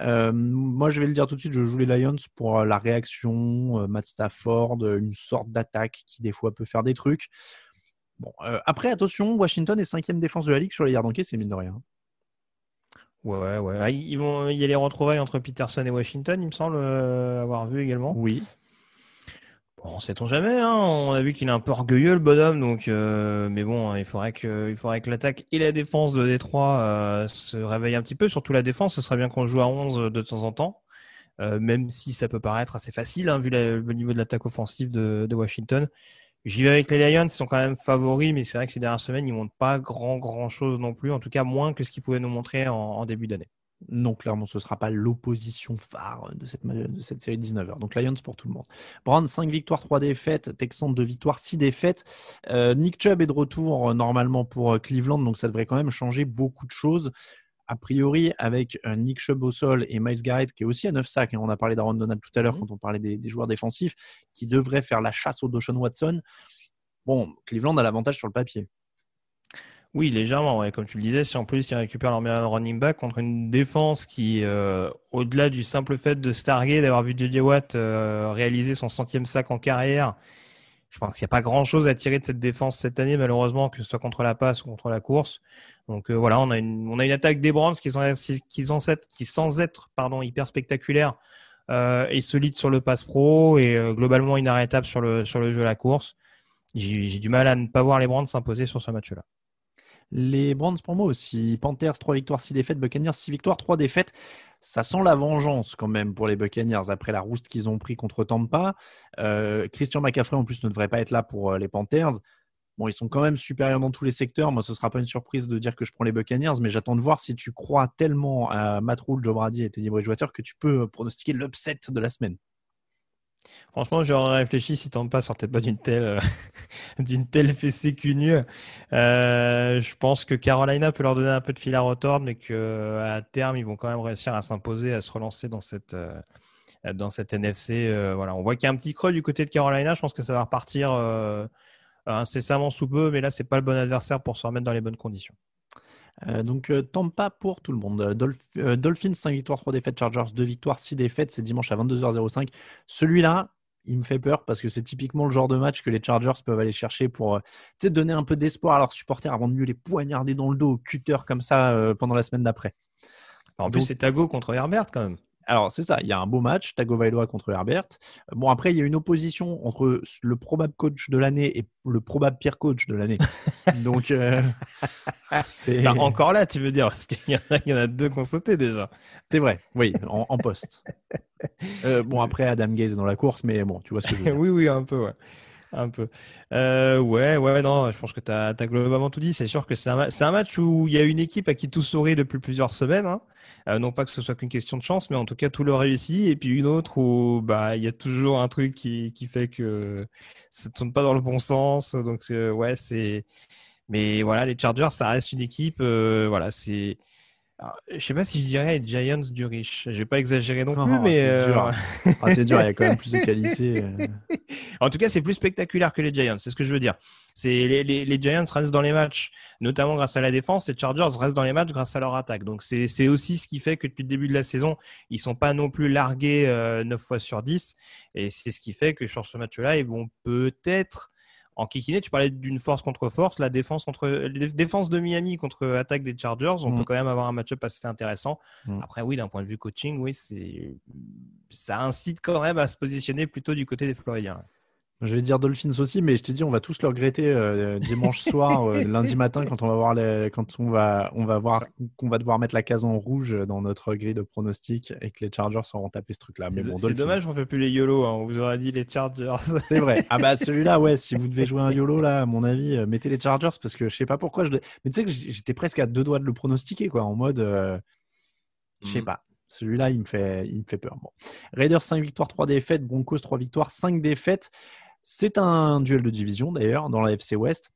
Euh, moi, je vais le dire tout de suite, je joue les Lions pour euh, la réaction, Matt Stafford, une sorte d'attaque qui des fois peut faire des trucs. Bon, après, attention, Washington est cinquième défense de la ligue sur les yards c'est mine de rien. Ouais, ouais. Ah, il y a les retrouvailles entre Peterson et Washington, il me semble avoir vu également. Oui. Bon, sait-on jamais, hein. on a vu qu'il est un peu orgueilleux le bonhomme, donc euh, mais bon, hein, il faudrait que il faudrait que l'attaque et la défense de Détroit euh, se réveillent un petit peu, surtout la défense, ce serait bien qu'on joue à 11 euh, de temps en temps, même si ça peut paraître assez facile hein, vu le niveau de l'attaque offensive de, Washington. J'y vais avec les Lions, ils sont quand même favoris, mais c'est vrai que ces dernières semaines, ils montrent pas grand grand chose non plus, en tout cas moins que ce qu'ils pouvaient nous montrer en début d'année non, clairement, ce ne sera pas l'opposition phare de cette, cette série 19h. Donc Lions pour tout le monde. Brown, 5 victoires, 3 défaites. Texan, 2 victoires, 6 défaites. Euh, Nick Chubb est de retour euh, normalement pour euh, Cleveland, donc ça devrait quand même changer beaucoup de choses. A priori, avec Nick Chubb au sol et Miles Garrett qui est aussi à 9 sacs, hein. on a parlé d'Aaron Donald tout à l'heure mm-hmm. quand on parlait des, des, joueurs défensifs, qui devraient faire la chasse au Doshon Watson. Bon, Cleveland a l'avantage sur le papier. Oui, légèrement. Comme tu le disais, si en plus ils récupèrent leur meilleur running back contre une défense qui, euh, au-delà du simple fait de starguer, d'avoir vu JJ Watt euh, réaliser son centième sac en carrière, je pense qu'il n'y a pas grand-chose à tirer de cette défense cette année, malheureusement, que ce soit contre la passe ou contre la course. Donc euh, voilà, on a, une, on a une attaque des Browns qui, sont, qui, sont, qui sans être pardon, hyper spectaculaire, est solide sur le pass pro et globalement inarrêtable sur le, sur le jeu à la course. J'ai du mal à ne pas voir les Browns s'imposer sur ce match-là. Les Brands moi aussi. Panthers, 3 victoires, 6 défaites. Buccaneers, 6 victoires, 3 défaites. Ça sent la vengeance quand même pour les Buccaneers après la rouste qu'ils ont pris contre Tampa. Euh, Christian McCaffrey en plus ne devrait pas être là pour euh, les Panthers. Bon, ils sont quand même supérieurs dans tous les secteurs. Moi, ce ne sera pas une surprise de dire que je prends les Buccaneers, mais j'attends de voir si tu crois tellement à Matt Rule, Joe Brady et Teddy Bridgewater que tu peux euh, pronostiquer l'upset de la semaine. Franchement, j'aurais réfléchi si Tampa sortait pas d'une telle, euh, *laughs* d'une telle fessée euh, je pense que Carolina peut leur donner un peu de fil à retordre, mais qu'à euh, terme, ils vont quand même réussir à s'imposer, à se relancer dans cette, euh, dans cette NFC. voilà. On voit qu'il y a un petit creux du côté de Carolina. Je pense que ça va repartir incessamment sous peu, mais là, c'est pas le bon adversaire pour se remettre dans les bonnes conditions. Euh, donc euh, tant pas pour tout le monde. Dolphin, euh, Dolphins 5 victoires, 3 défaites, Chargers 2 victoires, 6 défaites, c'est dimanche à 22h05. Celui-là, il me fait peur parce que c'est typiquement le genre de match que les Chargers peuvent aller chercher pour donner un peu d'espoir à leurs supporters avant de mieux les poignarder dans le dos au cutter comme ça pendant la semaine d'après. En plus, c'est Tago contre Herbert quand même. Alors, c'est ça, il y a un beau match, Tagovailoa contre Herbert. Bon, après, il y a une opposition entre le probable coach de l'année et le probable pire coach de l'année. *laughs* Donc, euh, c'est. Bah, encore là, tu veux dire, parce qu'il y, en a deux qu'on sauté déjà. C'est vrai, oui, en, poste. *laughs* Euh, bon, après, Adam Gaze est dans la course, mais bon, tu vois ce que je veux dire. *laughs* oui, oui, un peu, ouais un peu. Euh, ouais, ouais, non, je pense que tu as, globalement tout dit. C'est sûr que c'est un, match où il y a une équipe à qui tout sourit depuis plusieurs semaines. Hein. Euh, non pas que ce soit qu'une question de chance, mais en tout cas, tout le réussit. Et puis une autre où bah, il y a toujours un truc qui, fait que ça ne tourne pas dans le bon sens. Donc, ouais, c'est. Mais voilà, les Chargers, ça reste une équipe. Euh, voilà, c'est je sais pas si je dirais Giants du riche. Je vais pas exagérer non oh, plus, mais. C'est euh, *laughs* ah, dur. il y a quand même plus de qualité. Euh. *laughs* en tout cas, c'est plus spectaculaire que les Giants, c'est ce que je veux dire. C'est les, Giants restent dans les matchs, notamment grâce à la défense. Les Chargers restent dans les matchs grâce à leur attaque. Donc, c'est aussi ce qui fait que depuis le début de la saison, ils sont pas non plus largués 9 euh, fois sur 10. Et c'est ce qui fait que sur ce match-là, ils vont peut-être en kikiné. Tu parlais d'une force contre force, la défense contre de Miami contre attaque des Chargers, on mm. peut quand même avoir un match-up assez intéressant. Mm. Après, oui, d'un point de vue coaching, oui, c'est ça incite quand même à se positionner plutôt du côté des Floridiens. Je vais dire Dolphins aussi, mais je te dis, on va tous le regretter euh, dimanche soir, euh, *laughs* lundi matin, quand on va voir quand on va, on va voir qu'on va devoir mettre la case en rouge dans notre grille de pronostics et que les Chargers auront tapé ce truc-là. Mais bon, c'est dommage, on fait plus les YOLO. Hein, on vous aura dit les Chargers. *laughs* c'est vrai. Ah bah celui-là, ouais. Si vous devez jouer un YOLO là, à mon avis, euh, mettez les Chargers parce que je sais pas pourquoi. Je... Mais tu sais que j'étais presque à deux doigts de le pronostiquer, quoi. En mode, je je sais hmm. pas. Celui-là, il me fait, il me fait peur. Bon. Raiders 5 victoires, 3 défaites. Broncos 3 victoires, 5 défaites. C'est un duel de division d'ailleurs dans la FC West.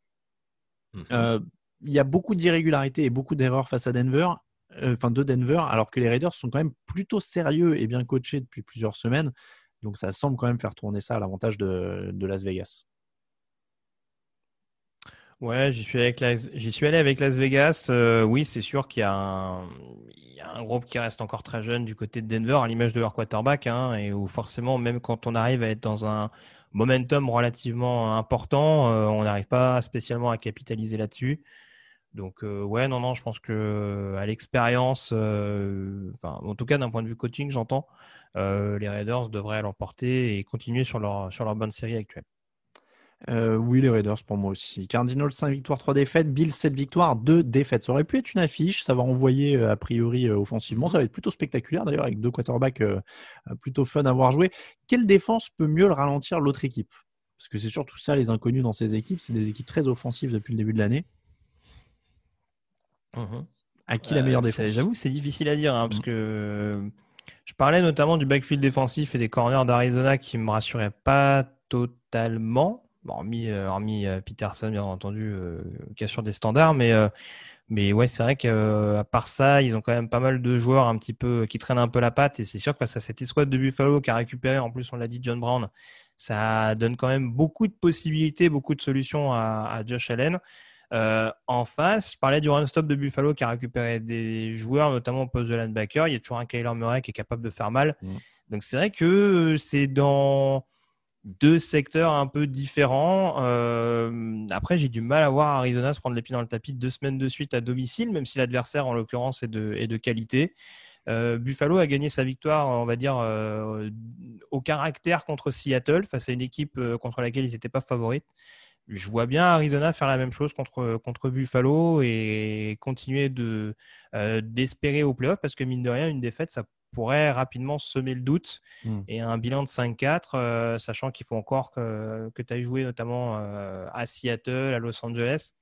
Mhm. Euh, il y a beaucoup d'irrégularités et beaucoup d'erreurs face à Denver, euh, enfin de Denver, alors que les Raiders sont quand même plutôt sérieux et bien coachés depuis plusieurs semaines. Donc ça semble quand même faire tourner ça à l'avantage de, Las Vegas. Ouais, j'y suis, allé avec Las Vegas. Euh, oui, c'est sûr qu'il y a, un... groupe qui reste encore très jeune du côté de Denver, à l'image de leur quarterback, hein, et où forcément, même quand on arrive à être dans un, momentum relativement important. Euh, on n'arrive pas spécialement à capitaliser là-dessus. Donc euh, ouais, non, non, je pense que euh, à l'expérience, en tout cas d'un point de vue coaching, j'entends, les Raiders devraient l'emporter et continuer sur leur, sur leur bonne série actuelle. Euh, oui, les Raiders pour moi aussi. Cardinals 5 victoires, 3 défaites. Bill 7 victoires, 2 défaites. Ça aurait pu être une affiche. Ça va envoyer euh, a priori euh, offensivement. Ça va être plutôt spectaculaire d'ailleurs avec deux quarterbacks plutôt fun à voir jouer. Quelle défense peut mieux le ralentir l'autre équipe Parce que c'est surtout ça les inconnus dans ces équipes. C'est des équipes très offensives depuis le début de l'année. Mmh à qui la meilleure défense J'avoue, c'est difficile à dire hein, parce mmh. que je parlais notamment du backfield défensif et des corners d'Arizona qui ne me rassuraient pas totalement hormis, euh, euh, Peterson, bien entendu, euh, qui sur des standards, mais. Mais ouais, c'est vrai qu'à part ça, ils ont quand même pas mal de joueurs un petit peu qui traînent un peu la patte. Et c'est sûr que face à cette escouade de Buffalo qui a récupéré, en plus, on l'a dit, John Brown, ça donne quand même beaucoup de possibilités, beaucoup de solutions à, Josh Allen. en face, je parlais du run-stop de Buffalo qui a récupéré des joueurs, notamment au poste de linebacker. Il y a toujours un Kyler Murray qui est capable de faire mal. Mmh. Donc c'est vrai que c'est dans deux secteurs un peu différents. Euh, après, j'ai du mal à voir Arizona se prendre les pieds dans le tapis deux semaines de suite à domicile, même si l'adversaire, en l'occurrence, est de, qualité. Euh, Buffalo a gagné sa victoire, on va dire, euh, au caractère contre Seattle, face à une équipe contre laquelle ils n'étaient pas favoris. Je vois bien Arizona faire la même chose contre, contre Buffalo et continuer d'espérer au playoff, parce que mine de rien, une défaite, ça pourrait rapidement semer le doute. Hmm. Et un bilan de 5-4, euh, sachant qu'il faut encore que, que tu ailles jouer notamment euh, à Seattle, à Los Angeles,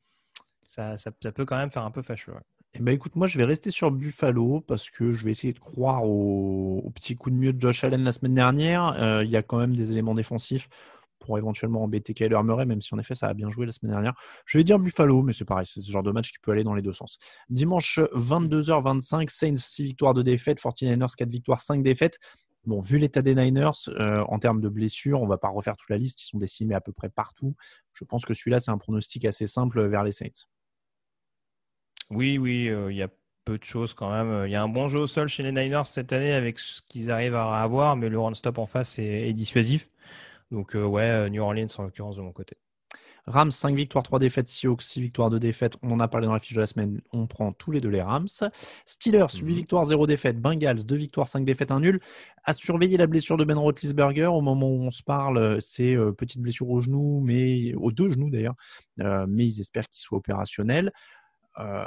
ça, ça, peut quand même faire un peu fâcheux. et eh ben écoute, moi je vais rester sur Buffalo parce que je vais essayer de croire au, petit coup de mieux de Josh Allen la semaine dernière. Euh, il y a quand même des éléments défensifs pour éventuellement embêter Kyler Murray, même si en effet ça a bien joué la semaine dernière. Je vais dire Buffalo, mais c'est pareil, c'est ce genre de match qui peut aller dans les deux sens. Dimanche 22h25, Saints 6 victoires de défaites, 49ers 4 victoires, 5 défaites. Bon, vu l'état des Niners, euh, en termes de blessures, on ne va pas refaire toute la liste, ils sont décimés à peu près partout. Je pense que celui-là, c'est un pronostic assez simple vers les Saints. Oui, oui, euh, il y a peu de choses quand même. Il y a un bon jeu au sol chez les Niners cette année avec ce qu'ils arrivent à avoir, mais le run-stop en face est dissuasif. Donc, euh, ouais, euh, New Orleans en l'occurrence de mon côté. Rams, 5 victoires, 3 défaites, Seahawks, 6 victoires, 2 défaites. On en a parlé dans la fiche de la semaine. On prend tous les deux les Rams. Steelers, 8 mhm. victoires, 0 défaites. Bengals, 2 victoires, 5 défaites, 1 nul. À surveiller la blessure de Ben Roethlisberger au moment où on se parle. Euh, c'est petite blessure au genou, mais aux deux genoux d'ailleurs. mais ils espèrent qu'il soit opérationnel. Euh,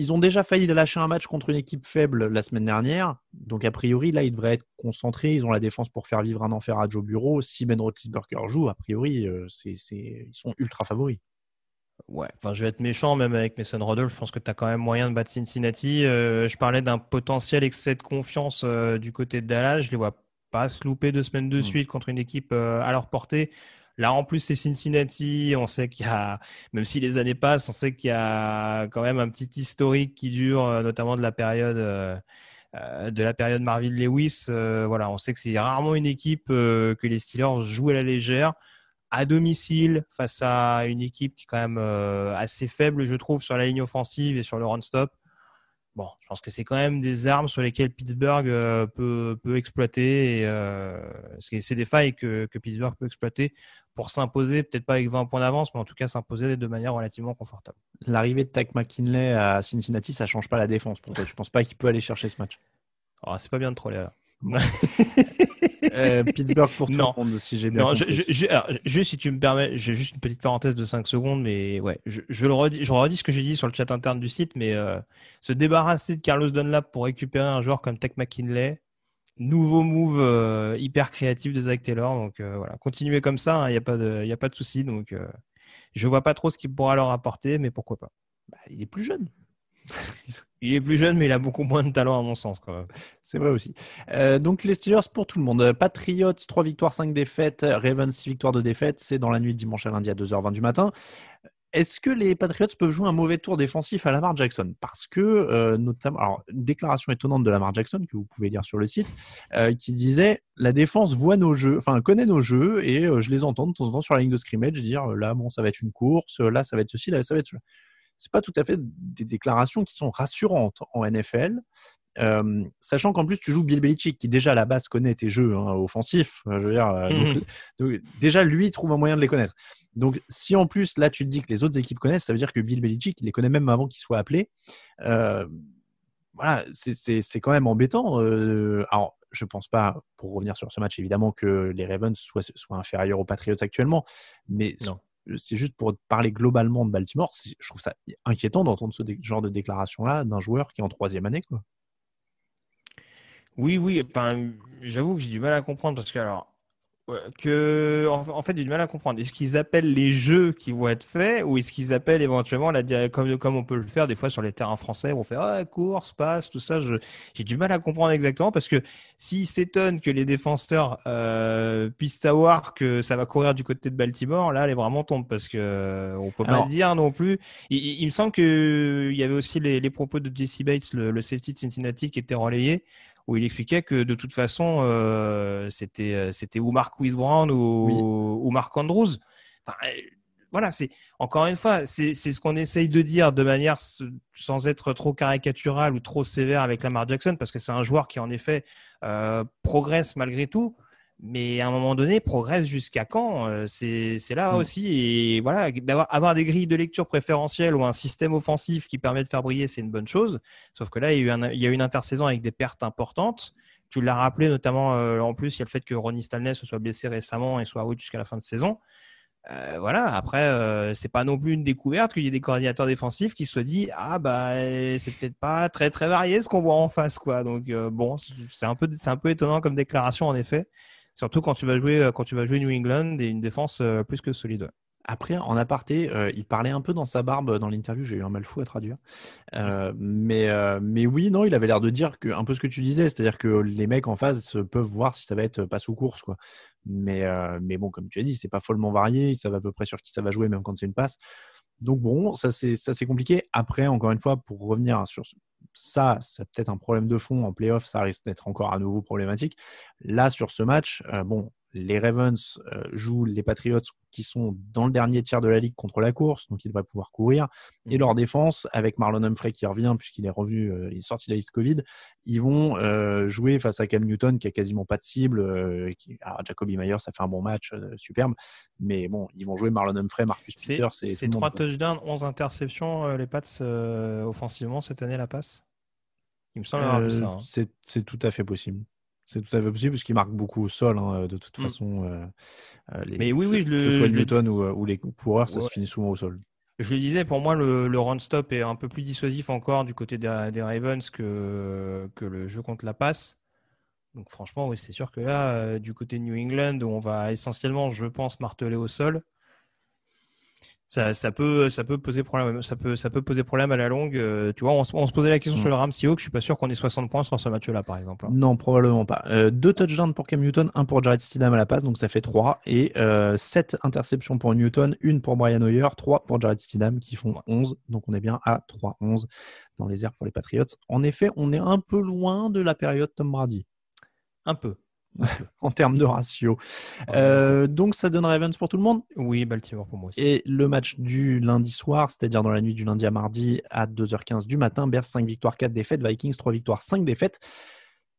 ils ont déjà failli lâcher un match contre une équipe faible la semaine dernière. Donc, a priori, là, ils devraient être concentrés. Ils ont la défense pour faire vivre un enfer à Joe Bureau. Si Ben Roethlisberger joue, a priori, euh, ils sont ultra favoris. Ouais, enfin, je vais être méchant, même avec Mason Rodolph. je pense que tu as quand même moyen de battre Cincinnati. Euh, je parlais d'un potentiel excès de confiance euh, du côté de Dallas. Je les vois pas se louper deux semaines de hmm. suite contre une équipe à leur portée. Là, en plus, c'est Cincinnati. On sait qu'il y a, même si les années passent, on sait qu'il y a quand même un petit historique qui dure, euh, notamment de la période, euh, euh, de la période Marvin Lewis. voilà, on sait que c'est rarement une équipe que les Steelers jouent à la légère, à domicile, face à une équipe qui est quand même assez faible, je trouve, sur la ligne offensive et sur le run-stop bon, je pense que c'est quand même des armes sur lesquelles Pittsburgh euh, peut, exploiter. Euh, c'est des failles que, Pittsburgh peut exploiter pour s'imposer, peut-être pas avec 20 points d'avance, mais en tout cas s'imposer de manière relativement confortable. L'arrivée de Tack McKinley à Cincinnati, ça change pas la défense pour toi. Je pense pas qu'il peut aller chercher ce match. Oh, c'est pas bien de troller là. *laughs* Euh, Pittsburgh pour tout le monde, si j'ai bien Je, juste si tu me permets, j'ai juste une petite parenthèse de 5 secondes, mais ouais, je, le redis, je redis ce que j'ai dit sur le chat interne du site, mais euh, se débarrasser de Carlos Dunlap pour récupérer un joueur comme Tech McKinley, nouveau move euh, hyper créatif de Zach Taylor, donc voilà, continuez comme ça, il hein, n'y a pas de, y a pas de souci, donc je vois pas trop ce qu'il pourra leur apporter, mais pourquoi pas. Bah, il est plus jeune. *laughs* il est plus jeune, mais il a beaucoup moins de talent à mon sens. C'est vrai aussi. Euh, donc les Steelers pour tout le monde. Euh, Patriots, 3 victoires, 5 défaites. Ravens, 6 victoires de défaites. C'est dans la nuit de dimanche à lundi à 2h20 du matin. Est-ce que les Patriots peuvent jouer un mauvais tour défensif à Lamar Jackson Parce que, euh, notamment, alors, déclaration étonnante de Lamar Jackson que vous pouvez lire sur le site, qui disait La défense voit nos jeux, enfin, connaît nos jeux, et je les entends de temps en temps sur la ligne de scrimmage dire Là, bon, ça va être une course, là, ça va être ceci, là, ça va être cela c'est pas tout à fait des déclarations qui sont rassurantes en NFL. Euh, sachant qu'en plus tu joues Bill Belichick qui déjà à la base connaît tes jeux hein, offensifs, hein, dire, euh, mhm. déjà lui trouve un moyen de les connaître. Donc si en plus là tu te dis que les autres équipes connaissent, ça veut dire que Bill Belichick les connaît même avant qu'ils soit appelé. Euh, voilà, c'est quand même embêtant. alors je pense pas, pour revenir sur ce match évidemment, que les Ravens soient, soient inférieurs aux Patriots actuellement, mais non c'est juste pour parler globalement de Baltimore, je trouve ça inquiétant d'entendre ce genre de déclaration-là d'un joueur qui est en troisième année. Oui, oui, enfin, j'avoue que j'ai du mal à comprendre parce que, alors, que, en, fait, j'ai du mal à comprendre. Est-ce qu'ils appellent les jeux qui vont être faits ou est-ce qu'ils appellent éventuellement, la, comme, comme on peut le faire des fois sur les terrains français, où on fait ah, course, passe, tout ça J'ai du mal à comprendre exactement parce que s'ils s'étonnent que les défenseurs euh, puissent savoir que ça va courir du côté de Baltimore, là, elle est vraiment tombe parce que euh, on peut pas pas dire non plus. Il, me semble qu'il euh, y avait aussi les, propos de Jesse Bates, le, safety de Cincinnati, qui était relayé où il expliquait que de toute façon, euh, c'était euh, ou Mark Louis ou, Mark Andrews. Euh, voilà, c'est encore une fois, c'est ce qu'on essaye de dire de manière sans être trop caricatural ou trop sévère avec Lamar Jackson, parce que c'est un joueur qui en effet progresse malgré tout. Mais à un moment donné, progresse jusqu'à quand euh, C'est là mm. aussi. Et voilà, d'avoir avoir des grilles de lecture préférentielles ou un système offensif qui permet de faire briller, c'est une bonne chose. Sauf que là, il y a eu, une intersaison avec des pertes importantes. Tu l'as rappelé notamment, euh, en plus, il y a le fait que Ronnie Stanley se soit blessé récemment et soit out jusqu'à la fin de saison. Euh, voilà, après, c'est pas non plus une découverte qu'il y ait des coordinateurs défensifs qui se soient dit Ah, bah, c'est peut-être pas très très varié ce qu'on voit en face, quoi. Donc, bon, c'est un, peu, un peu étonnant comme déclaration, en effet. Surtout quand tu vas jouer, euh, quand tu vas jouer New England et une défense euh, plus que solide. Après, en aparté, euh, il parlait un peu dans sa barbe dans l'interview, j'ai eu un mal fou à traduire. mais, mais oui, non, il avait l'air de dire que, un peu ce que tu disais, c'est-à-dire que les mecs en face peuvent voir si ça va être passe ou course. Quoi. Mais, mais bon, comme tu as dit, c'est pas follement varié, ils savent à peu près sur qui ça va jouer, même quand c'est une passe. Donc bon, ça c'est compliqué. Après, encore une fois, pour revenir sur ça, c'est peut-être un problème de fond. En playoff, ça risque d'être encore à nouveau problématique. Là, sur ce match, euh, bon, les Ravens euh, jouent les Patriots qui sont dans le dernier tiers de la ligue contre la course, donc ils devraient pouvoir courir. Et mhm. leur défense, avec Marlon Humphrey qui revient puisqu'il est revenu, euh, il est sorti de la liste Covid, ils vont euh, jouer face à Cam Newton qui a quasiment pas de cible. Qui... Jacoby Mayer, ça fait un bon match, superbe, mais bon, ils vont jouer Marlon Humphrey, Marcus Peters. C'est trois touchdowns, 11 interceptions, les Pats offensivement cette année la passe. Il me semble hein. C'est tout à fait possible. C'est tout à fait possible, parce qu'ils marque beaucoup au sol, hein, de toute mmh. façon. Euh, euh, mais oui, oui, je que ce soit Newton euh, ou, les coureurs, ça se finit souvent au sol. Je le disais, pour moi, le, run-stop est un peu plus dissuasif encore du côté des, Ravens que, que le jeu contre la passe. Donc franchement, oui, c'est sûr que là, du côté New England, on va essentiellement, je pense, marteler au sol, ça, peut, ça peut poser problème. Ça peut, ça peut poser problème à la longue. Euh, tu vois, on, se posait la question mm. sur le Rams que Je suis pas sûr qu'on ait 60 points sur ce match-là, par exemple. Hein. Non, probablement pas. Euh, deux touchdowns pour Cam Newton, un pour Jared Stidham à la passe, donc ça fait 3 et euh, 7 interceptions pour Newton, une pour Brian Hoyer, 3 pour Jared Stidham qui font 11. Donc on est bien à 3-11 dans les airs pour les Patriots. En effet, on est un peu loin de la période Tom Brady. Un peu. *laughs* en termes de ratio. Euh, donc ça donne Ravens pour tout le monde Oui, Baltimore pour moi aussi. Et le match du lundi soir, c'est-à-dire dans la nuit du lundi à mardi à 2h15 du matin, Bears 5 victoires, 4 défaites, Vikings 3 victoires, 5 défaites.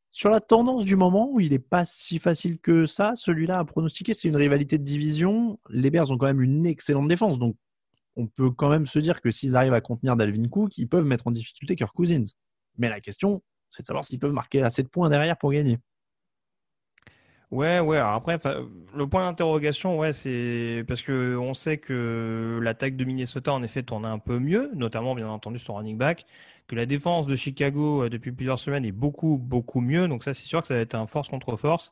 Sur la tendance du moment où il n'est pas si facile que ça, celui-là à pronostiquer, c'est une rivalité de division. Les Bears ont quand même une excellente défense, donc on peut quand même se dire que s'ils arrivent à contenir Dalvin Cook, ils peuvent mettre en difficulté Kirk Cousins. Mais la question, c'est de savoir s'ils peuvent marquer assez de points derrière pour gagner. Ouais, ouais. après, le point d'interrogation, ouais, c'est parce que on sait que l'attaque de Minnesota, en effet, tourne un peu mieux, notamment bien entendu son running back, que la défense de Chicago euh, depuis plusieurs semaines est beaucoup, beaucoup mieux. Donc ça, c'est sûr que ça va être un force contre force.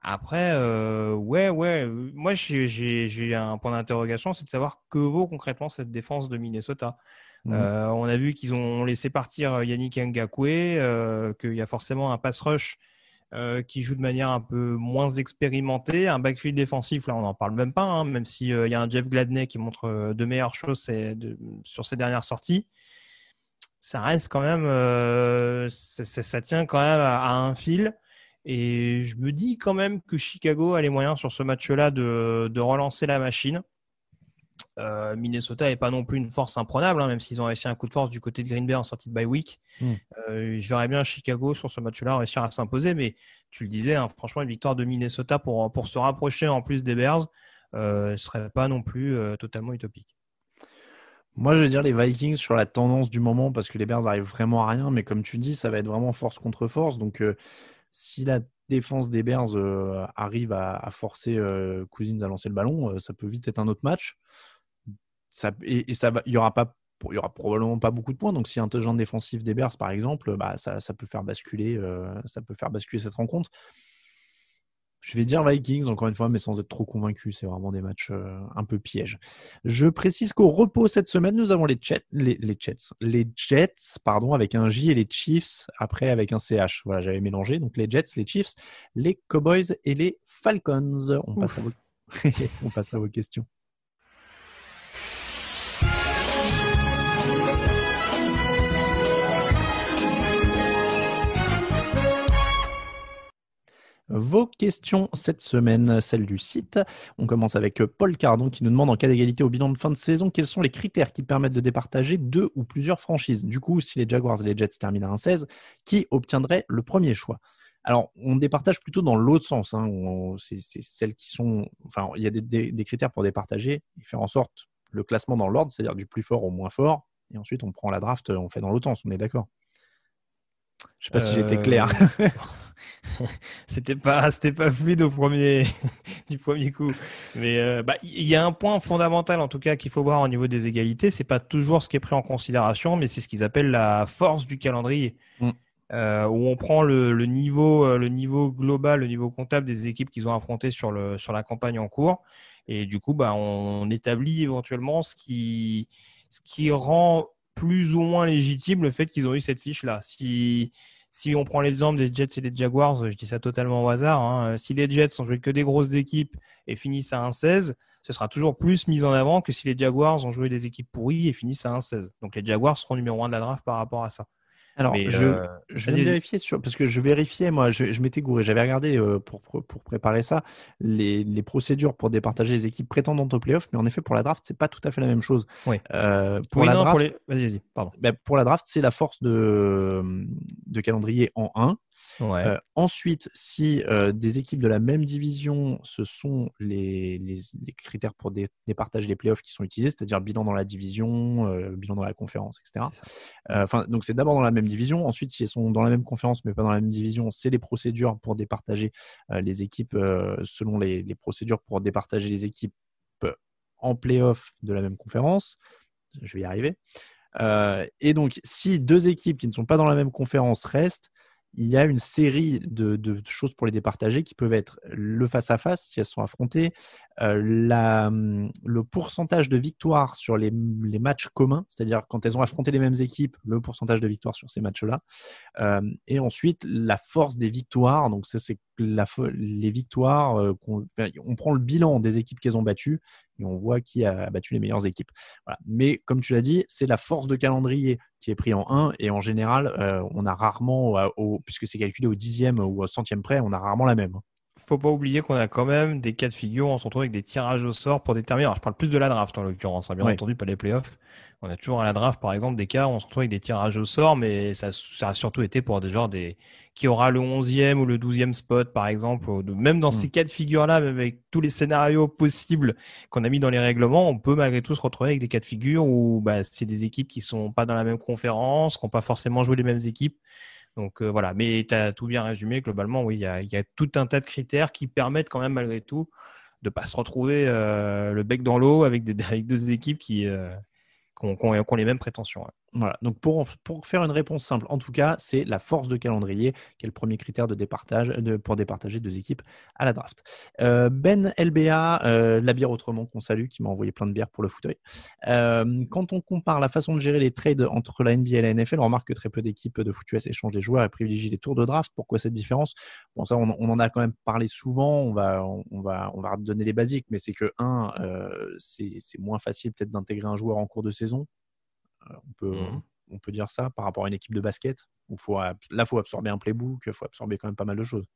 Après, euh, ouais, ouais. Euh, moi, j'ai un point d'interrogation, c'est de savoir que vaut concrètement cette défense de Minnesota. Mhm. Euh, on a vu qu'ils ont laissé partir Yannick Ngakwe, qu'il y a forcément un pass rush euh, qui joue de manière un peu moins expérimentée. Un backfield défensif, là, on n'en parle même pas, hein, même s'il euh, y a un Jeff Gladney qui montre euh, de meilleures choses sur ses dernières sorties. Ça reste quand même, ça, tient quand même à, un fil. Et je me dis quand même que Chicago a les moyens sur ce match-là de relancer la machine. Euh, Minnesota n'est pas non plus une force imprenable, hein, même s'ils ont réussi un coup de force du côté de Green Bay en sortie de bye week. Hmm. Euh, je verrais bien Chicago sur ce match-là réussir à s'imposer, mais tu le disais, hein, franchement, une victoire de Minnesota pour, se rapprocher en plus des Bears euh, serait pas non plus totalement utopique. Moi, je veux dire les Vikings sur la tendance du moment parce que les Bears arrivent vraiment à rien, mais comme tu dis, ça va être vraiment force contre force. Donc, si la défense des Bears arrive à, forcer Cousins à lancer le ballon, ça peut vite être un autre match et, ça il y aura pas y aura probablement pas beaucoup de points. Donc, si un touchdown défensif déberce par exemple, bah, ça, peut faire basculer, euh, ça peut faire basculer cette rencontre. Je vais dire Vikings, encore une fois, mais sans être trop convaincu. C'est vraiment des matchs euh, un peu pièges. Je précise qu'au repos cette semaine, nous avons les Jets, les, Jets, les Jets, pardon, avec un J et les Chiefs, après avec un CH. Voilà, j'avais mélangé. Donc, les Jets, les Chiefs, les Cowboys et les Falcons. on passe *laughs* à vos questions. Vos questions cette semaine, celle du site. On commence avec euh, Paul Cardon qui nous demande en cas d'égalité au bilan de fin de saison, quels sont les critères qui permettent de départager deux ou plusieurs franchises Du coup, si les Jaguars et les Jets terminent à un 16 qui obtiendrait le premier choix alors, on départage plutôt dans l'autre sens. Hein. C'est celles qui sont. Enfin, il y a des critères pour départager et faire en sorte le classement dans l'ordre, c'est-à-dire du plus fort au moins fort. Et ensuite, on prend la draft, on fait dans l'autre sens, on est d'accord je ne sais pas si j'étais clair. Euh, *laughs* c'était pas pas fluide au premier *laughs* du premier coup mais euh, bah, il y a un point fondamental en tout cas qu'il faut voir au niveau des égalités c'est pas toujours ce qui est pris en considération mais c'est ce qu'ils appellent la force du calendrier mm. euh, où on prend le, niveau global le niveau comptable des équipes qu'ils ont affrontées sur la campagne en cours et du coup bah, on, établit éventuellement ce qui rend plus ou moins légitime le fait qu'ils ont eu cette fiche-là. Si, si on prend l'exemple des Jets et des Jaguars, je dis ça totalement au hasard, hein, euh, si les Jets ont joué que des grosses équipes et finissent à 1-16, ce sera toujours plus mis en avant que si les Jaguars ont joué des équipes pourries et finissent à 1-16. Donc les Jaguars seront numéro 1 de la draft par rapport à ça. Alors, je, euh, vais vérifier sur, parce que je vérifiais, moi, je, m'étais gouré. J'avais regardé euh, pour, pour, préparer ça les, procédures pour départager les équipes prétendantes au playoff. Mais en effet, pour la draft, c'est pas tout à fait la même chose. pour, la draft, pour, la draft, c'est la force de, de calendrier en 1 euh, ensuite, si euh, des équipes de la même division, ce sont les, critères pour départager les playoffs qui sont utilisés, c'est-à-dire bilan dans la division, euh, bilan dans la conférence, etc. donc c'est d'abord dans la même division. Ensuite, si elles sont dans la même conférence mais pas dans la même division, c'est les procédures pour départager les équipes selon les, procédures pour départager les équipes en playoff de la même conférence. Je vais y arriver. et donc, si deux équipes qui ne sont pas dans la même conférence restent, il y a une série de, choses pour les départager qui peuvent être le face-à-face, si elles sont affrontées, euh, hum, le pourcentage de victoires sur les, matchs communs, c'est-à-dire quand elles ont affronté les mêmes équipes, le pourcentage de victoires sur ces matchs-là, euh, et ensuite la force des victoires, donc c'est la, les victoires, euh, on, prend le bilan des équipes qu'elles ont battues et on voit qui a battu les meilleures équipes. Mais comme tu l'as dit, c'est la force de calendrier qui est pris en 1 et en général, euh, on a rarement, euh, puisque c'est calculé au dixième ou au centième près, on a rarement la même. Hein faut pas oublier qu'on a quand même des cas de figure, on se retrouve avec des tirages au sort pour déterminer. Alors, je parle plus de la draft en l'occurrence, hein. bien entendu, pas les playoffs. On a toujours à la draft, par exemple, des cas où on se retrouve avec des tirages au sort, mais ça, a surtout été pour des genres des. qui aura le 11e ou le 12e spot, par exemple. Même dans hmm. ces cas de figure-là, avec tous les scénarios possibles qu'on a mis dans les règlements, on peut malgré tout se retrouver avec des cas de figure où bah, c'est des équipes qui sont pas dans la même conférence, qui n'ont pas forcément joué les mêmes équipes. Donc euh, voilà, mais tu as tout bien résumé. Globalement, oui, il y a, tout un tas de critères qui permettent quand même malgré tout de ne pas se retrouver euh, le bec dans l'eau avec, *laughs* avec, deux équipes euh, qui, ont, les mêmes prétentions. Voilà, donc pour, faire une réponse simple, en tout cas, c'est la force de calendrier qui est le premier critère de départage, pour départager deux équipes à la draft. Euh, ben LBA, euh, la bière autrement qu'on salue, qui m'a envoyé plein de bières pour le fauteuil. quand on compare la façon de gérer les trades entre la NBA et la NFL, on remarque que très peu d'équipes de foot US échangent des joueurs et privilégient les tours de draft. Pourquoi cette différence Bon, ça, on, en a quand même parlé souvent, on va, on, on va redonner les basiques, mais c'est que, un, euh, c'est moins facile peut-être d'intégrer un joueur en cours de saison, on peut, mhm. on peut dire ça par rapport à une équipe de basket où faut, là, il faut absorber un playbook, il faut absorber quand même pas mal de choses.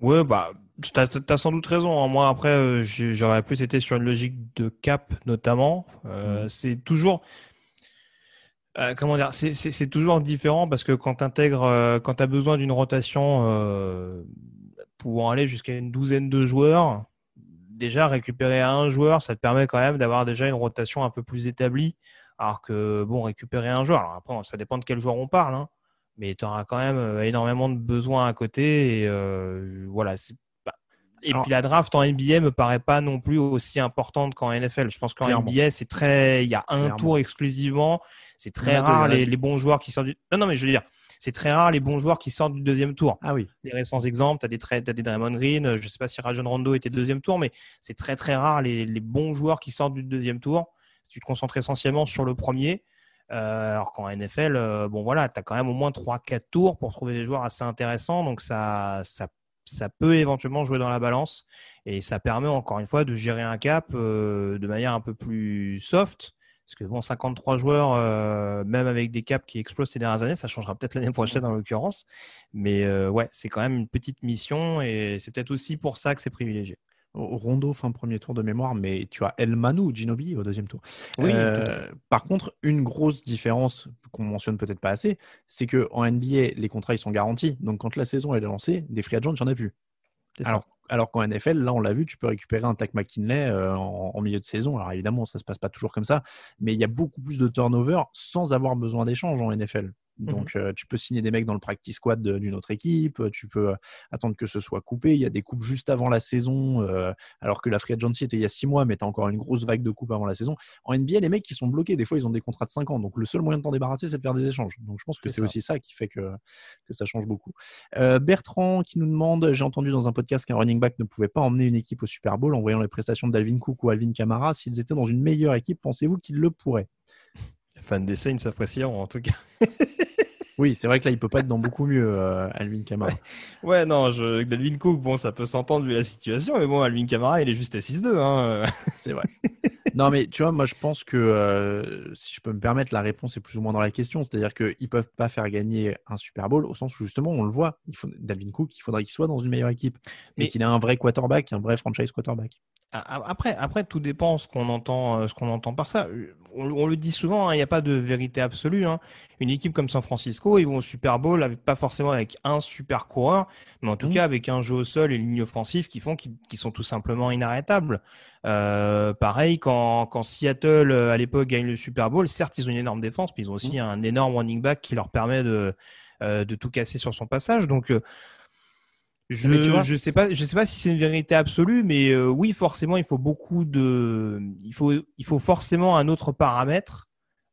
Oui, bah, tu as, sans doute raison. Hein. Moi, après, euh, j'aurais plus été sur une logique de cap, notamment. Euh, mhm. C'est toujours. Euh, comment dire C'est toujours différent parce que quand tu quand tu as besoin d'une rotation pouvant aller jusqu'à une douzaine de joueurs, déjà récupérer un joueur, ça te permet quand même d'avoir déjà une rotation un peu plus établie alors que, bon, récupérer un joueur, après, ça dépend de quel joueur on parle, hein, mais tu auras quand même euh, énormément de besoins à côté. Et euh, voilà. et puis la draft en NBA me paraît pas non plus aussi importante qu'en NFL. Je pense qu'en NBA, c'est très. Il y a un tour exclusivement. C'est très rare les, bons joueurs qui sortent du. Non, non, mais je veux dire, c'est très rare les bons joueurs qui sortent du deuxième tour. Ah oui. Les récents exemples, tu as des, Diamond des Draymond Green, je ne sais pas si Rajon Rondo était deuxième tour, mais c'est très très rare les, bons joueurs qui sortent du deuxième tour. Si tu te concentres essentiellement sur le premier, euh, alors qu'en NFL, euh, bon voilà, tu as quand même au moins 3-4 tours pour trouver des joueurs assez intéressants. Donc ça, ça, peut éventuellement jouer dans la balance. Et ça permet encore une fois de gérer un cap euh, de manière un peu plus soft. Parce que bon, 53 joueurs, même avec des caps qui explosent ces dernières années, ça changera peut-être l'année prochaine en l'occurrence. Mais ouais, c'est quand même une petite mission et c'est peut-être aussi pour ça que c'est privilégié. Rondo fin premier tour de mémoire, mais tu as El Manou, Ginobi au deuxième tour. Oui, euh, par contre, une grosse différence qu'on mentionne peut-être pas assez, c'est que en NBA, les contrats ils sont garantis. Donc quand la saison est lancée, des free agents, il n'en en a plus. Alors, alors qu'en NFL, là, on l'a vu, tu peux récupérer un Tac McKinley euh, en, milieu de saison. Alors évidemment, ça se passe pas toujours comme ça, mais il y a beaucoup plus de turnover sans avoir besoin d'échange en NFL. Mmh Donc, tu peux signer des mecs dans le practice squad d'une autre équipe, tu peux attendre que ce soit coupé. Il y a des coupes juste avant la saison, alors que la free agency était il y a six mois, mais tu as encore une grosse vague de coupes avant la saison. En NBA, les mecs qui sont bloqués, des fois, ils ont des contrats de 5 ans. Donc, le seul moyen de t'en débarrasser, c'est de faire des échanges. Donc, je pense que c'est aussi ça qui fait que, que ça change beaucoup. Bertrand qui nous demande J'ai entendu dans un podcast qu'un running back ne pouvait pas emmener une équipe au Super Bowl en voyant les prestations d'Alvin Cook ou Alvin Kamara. S'ils étaient dans une meilleure équipe, pensez-vous qu'ils le pourraient fan des Saints apprécieront en tout cas. *laughs* oui, c'est vrai que là, il peut pas être dans beaucoup mieux, euh, Alvin Kamara. Ouais, non, je, Alvin Cook, bon, ça peut s'entendre vu la situation, mais bon, Alvin Kamara, il est juste à 6-2. Hein. *laughs* c'est vrai. non, mais tu vois, moi, je pense que euh, si je peux me permettre, la réponse est plus ou moins dans la question. C'est-à-dire qu'ils peuvent pas faire gagner un Super Bowl au sens où, justement, on le voit, il faut, Dalvin Cook, il faudrait qu'il soit dans une meilleure équipe mais... qu'il ait un vrai quarterback, un vrai franchise quarterback. Après, après, tout dépend ce qu'on entend, euh, ce qu'on entend par ça on, le dit souvent, hein, il n'y a pas de vérité absolue. Hein. Une équipe comme San Francisco, ils vont au Super Bowl, pas forcément avec un super coureur, mais en tout mmh. cas avec un jeu au sol et une ligne offensive qui font qu'ils sont tout simplement inarrêtables. Euh, pareil, quand, Seattle, euh, à l'époque, gagne le Super Bowl, certes, ils ont une énorme défense, mais ils ont aussi mmh. un énorme running back qui leur permet de, euh, de tout casser sur son passage. Donc, ah, je ne sais pas, je sais pas si c'est une vérité absolue, mais euh, oui, forcément, il faut beaucoup de, il faut, il faut forcément un autre paramètre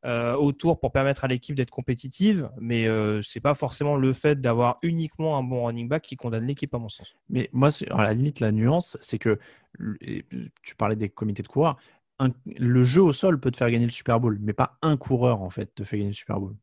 euh, autour pour permettre à l'équipe d'être compétitive, mais ce euh, c'est pas forcément le fait d'avoir uniquement un bon running back qui condamne l'équipe à mon sens. Mais moi, à la limite, la nuance, c'est que tu parlais des comités de coureurs. le jeu au sol peut te faire gagner le Super Bowl, mais pas un coureur en fait te fait gagner le Super Bowl.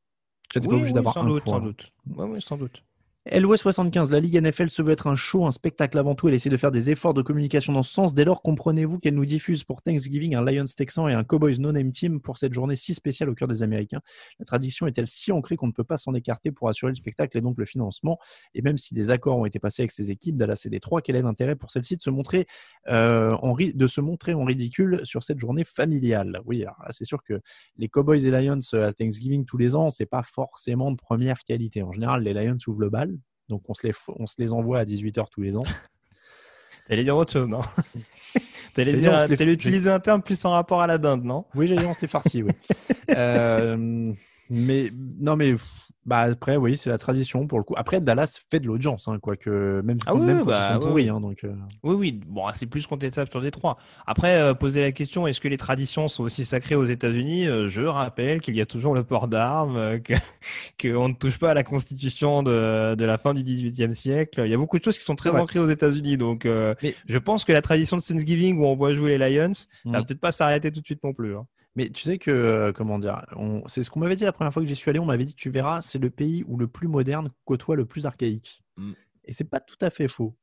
oui, pas obligé d'avoir un Sans doute. Ouais, sans doute los 75 la Ligue NFL se veut être un show, un spectacle avant tout. Elle essaie de faire des efforts de communication dans ce sens. Dès lors, comprenez-vous qu'elle nous diffuse pour Thanksgiving un Lions Texan et un Cowboys Non-Name Team pour cette journée si spéciale au cœur des Américains. La tradition est-elle si ancrée qu'on ne peut pas s'en écarter pour assurer le spectacle et donc le financement Et même si des accords ont été passés avec ces équipes, de la CD3 quel est l'intérêt pour celle-ci de, se montrer, euh, en de se montrer en ridicule sur cette journée familiale Oui, alors c'est sûr que les Cowboys et Lions à Thanksgiving tous les ans, c'est pas forcément de première qualité. En général, les Lions ouvrent le bal donc on se les, on se les envoie à 18h tous les ans. *laughs* T'allais dire autre chose, non *laughs* T'allais dire, utiliser un terme plus en rapport à la dinde, non Oui, j'ai dit on s'est farci, oui. *laughs* Euh, mais non, mais bah après, oui, c'est la tradition pour le coup. Après, Dallas fait de l'audience, hein, quoique même, oui, ah Oui, bah, hein, donc, euh. oui, oui. Bon, c'est plus contestable sur Détroit. Après, euh, poser la question, est-ce que les traditions sont aussi sacrées aux États-Unis euh, Je rappelle qu'il y a toujours le port d'armes, qu'on *laughs* ne touche pas à la Constitution de, la fin du XVIIIe siècle. Il y a beaucoup de choses qui sont très ancrées aux États-Unis. Donc, je pense que la tradition de Thanksgiving où on voit jouer les Lions, ça ça va mmh. peut-être pas s'arrêter tout de suite non plus. Hein. Mais tu sais que, euh, comment dire, c'est ce qu'on m'avait dit la première fois que j'y suis allé, on m'avait dit, tu verras, c'est le pays où le plus moderne côtoie le plus archaïque. Mm. Et c'est pas tout à fait faux.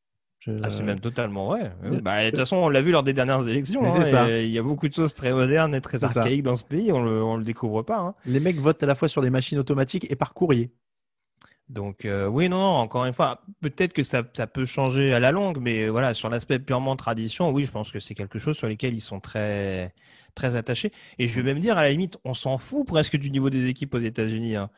Ah, c'est même totalement vrai. Bah, de toute façon, on l'a vu lors des dernières élections. Hein, il y a beaucoup de choses très modernes et très archaïques dans ce pays. On le, le découvre pas. Hein. Les mecs votent à la fois sur des machines automatiques et par courrier. Donc euh, oui, non, non, encore une fois, peut-être que ça, peut changer à la longue, mais voilà, sur l'aspect purement tradition, oui, je pense que c'est quelque chose sur lequel ils sont très, très attaché. Et je vais même dire, à la limite, on s'en fout presque du niveau des équipes aux États-Unis. Hein.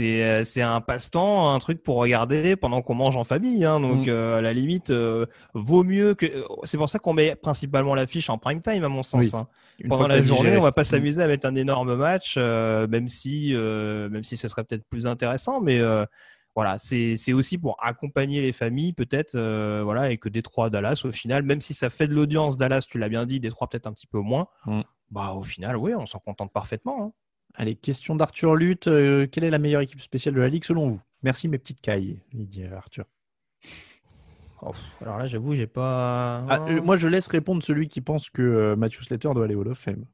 Euh, c'est, un passe-temps, un truc pour regarder pendant qu'on mange en famille. Hein. Donc, mm. euh, à la limite, euh, vaut mieux que. C'est pour ça qu'on met principalement l'affiche en prime time, à mon sens. Hein. Pendant la journée, on on va pas mm. s'amuser à mettre un énorme match, même, si, même si ce serait peut-être plus intéressant. Mais voilà, c'est, c'est aussi pour accompagner les familles peut-être, voilà, et que Détroit, Dallas, au final, même si ça fait de l'audience, Dallas, tu l'as bien dit, Détroit peut-être un petit peu moins, mm. Bah, au final, oui, on s'en contente parfaitement. Hein. Allez, question d'Arthur Lutte. Euh, quelle est la meilleure équipe spéciale de la Ligue selon vous Merci mes petites cailles, dit euh, Arthur. Oh, alors là, j'avoue, j'ai pas. Ah, euh, moi, je laisse répondre celui qui pense que Mathieu Matthew Slater doit aller au Hall of Fame.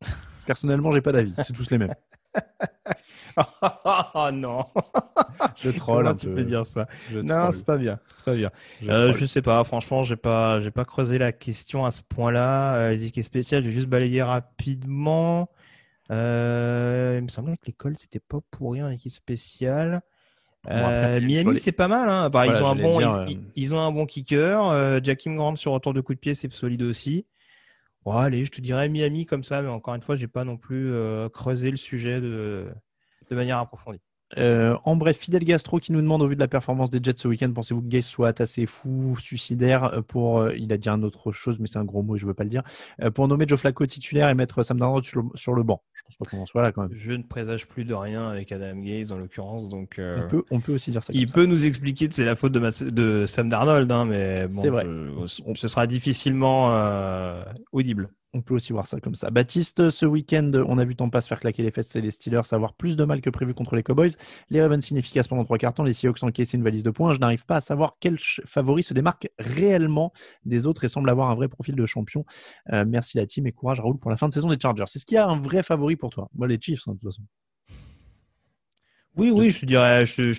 *laughs* Personnellement, j'ai pas d'avis. C'est tous les mêmes. *laughs* oh non Je troll tu peux dire ça Non, c'est pas bien. C'est pas bien. Je, euh, sais pas. Franchement, j'ai pas, j'ai pas creusé la question à ce point-là. Euh, les équipes spéciales, j'ai juste balayé rapidement. Euh, il me semblait que l'école, c'était pas pourri en équipe spéciale. Euh, Miami, c'est pas mal. ils, ont un bon, ils, ont un kicker. Euh, sur retour de coup de pied, c'est solide aussi. Bon allez, je te dirais Miami comme ça, mais encore une fois, j'ai pas non plus euh, creusé le sujet de, manière approfondie. Euh, en bref, Fidel Gastro qui nous demande au vu de la performance des Jets ce week-end, pensez-vous que Gaze soit assez fou, suicidaire euh, pour, euh, il a dit un autre chose, mais c'est un gros mot, et je veux pas le dire, pour nommer Joe Flacco titulaire et mettre Sam Darnold sur, le banc je ne présage plus de rien avec Adam Gaze en l'occurrence, donc euh, on, peut, aussi dire ça. Il peut nous expliquer que c'est la faute de, Sam Darnold, hein, mais bon, ce sera difficilement euh, audible. On peut aussi voir ça comme ça. Baptiste, ce week-end, on a vu ton se faire claquer les fesses et les Steelers avoir plus de mal que prévu contre les Cowboys. Les Ravens inefficaces pendant trois quarts temps, les Seahawks encaissent une valise de points. Je n'arrive pas à savoir quel favori se démarque réellement des autres et semble avoir un vrai profil de champion. Euh, merci la team et courage Raoul pour la fin de saison des Chargers. C'est ce qu'il y a un vrai favori pour toi Moi, les Chiefs, hein, de toute façon. Oui, oui, je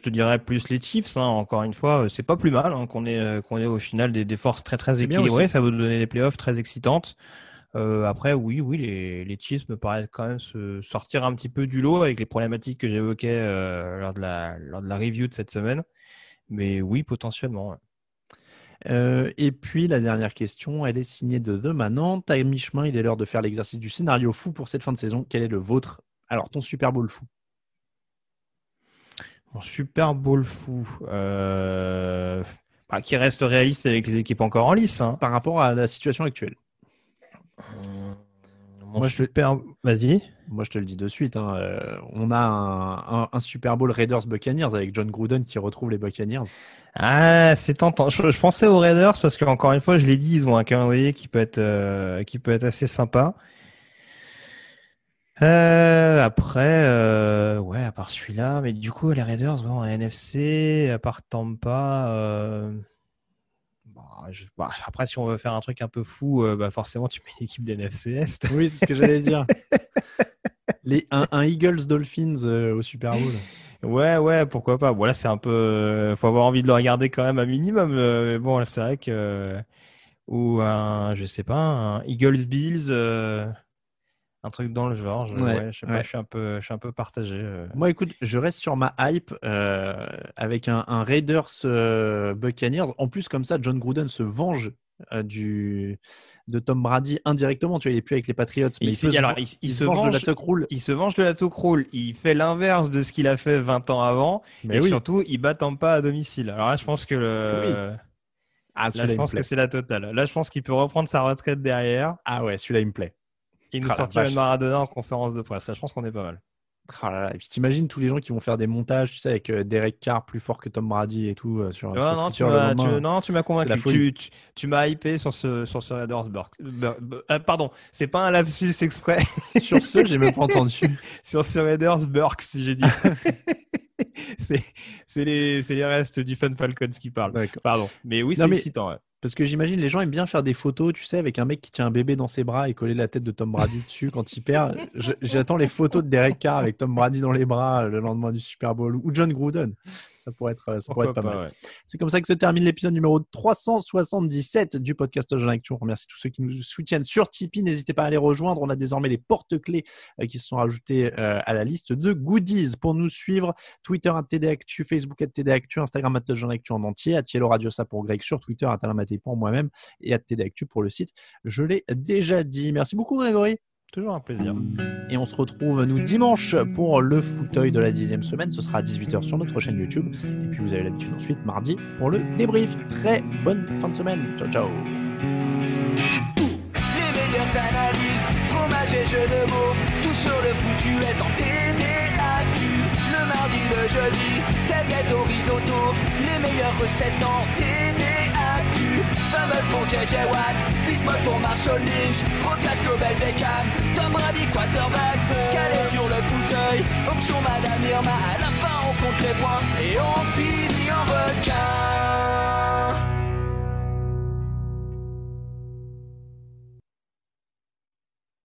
te dirais, plus les Chiefs. Hein. Encore une fois, euh, c'est pas plus mal hein, qu'on ait, euh, qu'on au final des, forces très très équilibrées. Ça va nous donner des playoffs très excitantes. Euh, après, oui, oui, les, les, Chiefs me paraissent quand même se sortir un petit peu du lot avec les problématiques que j'évoquais euh, lors, de la, review de cette semaine. Mais oui, potentiellement. Euh, et puis la dernière question, elle est signée de demain. Manant. À mi-chemin, il est l'heure de faire l'exercice du scénario fou pour cette fin de saison. Quel est le vôtre Alors, ton Super Bowl fou Mon Super Bowl fou bah, Qui reste réaliste avec les équipes encore en lice. Hein. Par rapport à la situation actuelle. Euh, Moi, je te... Vas-y. Moi, je te le dis de suite. Hein, euh, on a un, Super Bowl Raiders Buccaneers avec John Gruden qui retrouve les Buccaneers. Ah, c'est tentant. Je, je, pensais aux Raiders parce qu'encore une fois, je l'ai dit, ils ont un calendrier qui peut être, euh, qui peut être assez sympa. après, ouais, à part celui-là, mais du coup, les Raiders, bon, NFC, à part Tampa. Bah, bah, après, si on veut faire un truc un peu fou, euh, bah, forcément, tu mets l'équipe des NFC Oui, c'est ce que j'allais dire. *laughs* Les, un, Eagles Dolphins euh, au Super Bowl. Ouais, ouais, pourquoi pas. Voilà, c'est un peu. Euh, faut avoir envie de le regarder quand même un minimum. mais bon, c'est vrai que. ou un, je sais pas, un Eagles Bills un truc dans le genre. Je, ouais, sais pas, je, suis un peu, je suis un peu partagé. Euh. Moi, écoute, je reste sur ma hype euh, avec un, Raiders euh, Buccaneers. En plus, comme ça, John Gruden se venge du de Tom Brady indirectement. Tu vois, il est plus avec les Patriots. Mais il, se, il, se, venge, de la Tuck Rule. Il se venge de la Tuck Rule. Il fait l'inverse de ce qu'il a fait 20 ans avant. Mais surtout, il bat pas à domicile. Alors je pense que le. Ah, là, je pense que c'est la totale. Là, je pense qu'il peut reprendre sa retraite derrière. Ah ouais, celui-là, il me plaît. Il nous ah, sortira sortir une Maradona en conférence de presse. je pense qu'on est pas mal. Tu ah là Et puis t'imagines tous les gens qui vont faire des montages, tu sais, avec euh, Derek Carr plus fort que Tom Brady et tout euh, sur. non, tu non, tu m'as convaincu. Tu, tu, m'as hypé sur ce sur ce Raiders euh, pardon, c'est pas un lapsus exprès. *laughs* sur ce, j'ai même pas entendu. *laughs* sur ce Raiders Burks, j'ai dit. c'est les, les restes du Fun Falcons qui parlent. Pardon. Mais oui, c'est excitant. Parce que j'imagine les gens aiment bien faire des photos, tu sais, avec un mec qui tient un bébé dans ses bras et coller la tête de Tom Brady dessus quand il perd. J'attends les photos de Derek Carr avec Tom Brady dans les bras le lendemain du Super Bowl ou John Gruden ça pourrait être, pas, mal. C'est comme ça que se termine l'épisode numéro 377 du podcast Jean Action. On remercie tous ceux qui nous soutiennent sur Tipeee. N'hésitez pas à les rejoindre. On a désormais les porte-clés euh, qui se sont rajoutés euh, à la liste de goodies. Pour nous suivre, Twitter à TD Actu, Facebook à TD Instagram à Jean Actu en entier, à Tiello Radio ça pour Greg sur Twitter, à Talamaté, pour moi-même et à TD Actu pour le site. Je l'ai déjà dit. Merci beaucoup Grégory. Toujours un plaisir. Et on se retrouve, nous, dimanche pour le fauteuil de la dixième semaine. Ce sera à 18h sur notre chaîne YouTube. Et puis, vous avez l'habitude ensuite, mardi, pour le débrief. Très bonne fin de semaine. Ciao, ciao. Les meilleures analyses, fromage et jeu de mots, tout sur le foutu est en TDAQ. Le mardi, le jeudi, tel gâteau risotto, les meilleures recettes en TDAQ. Fameux Fumble pour JJ Watt, Bismuth pour Marshall Lynch, Rocas Global Beckham, Tom Brady quarterback, calé sur le fauteuil, option Madame Irma, à la fin on compte les points et on finit en requin.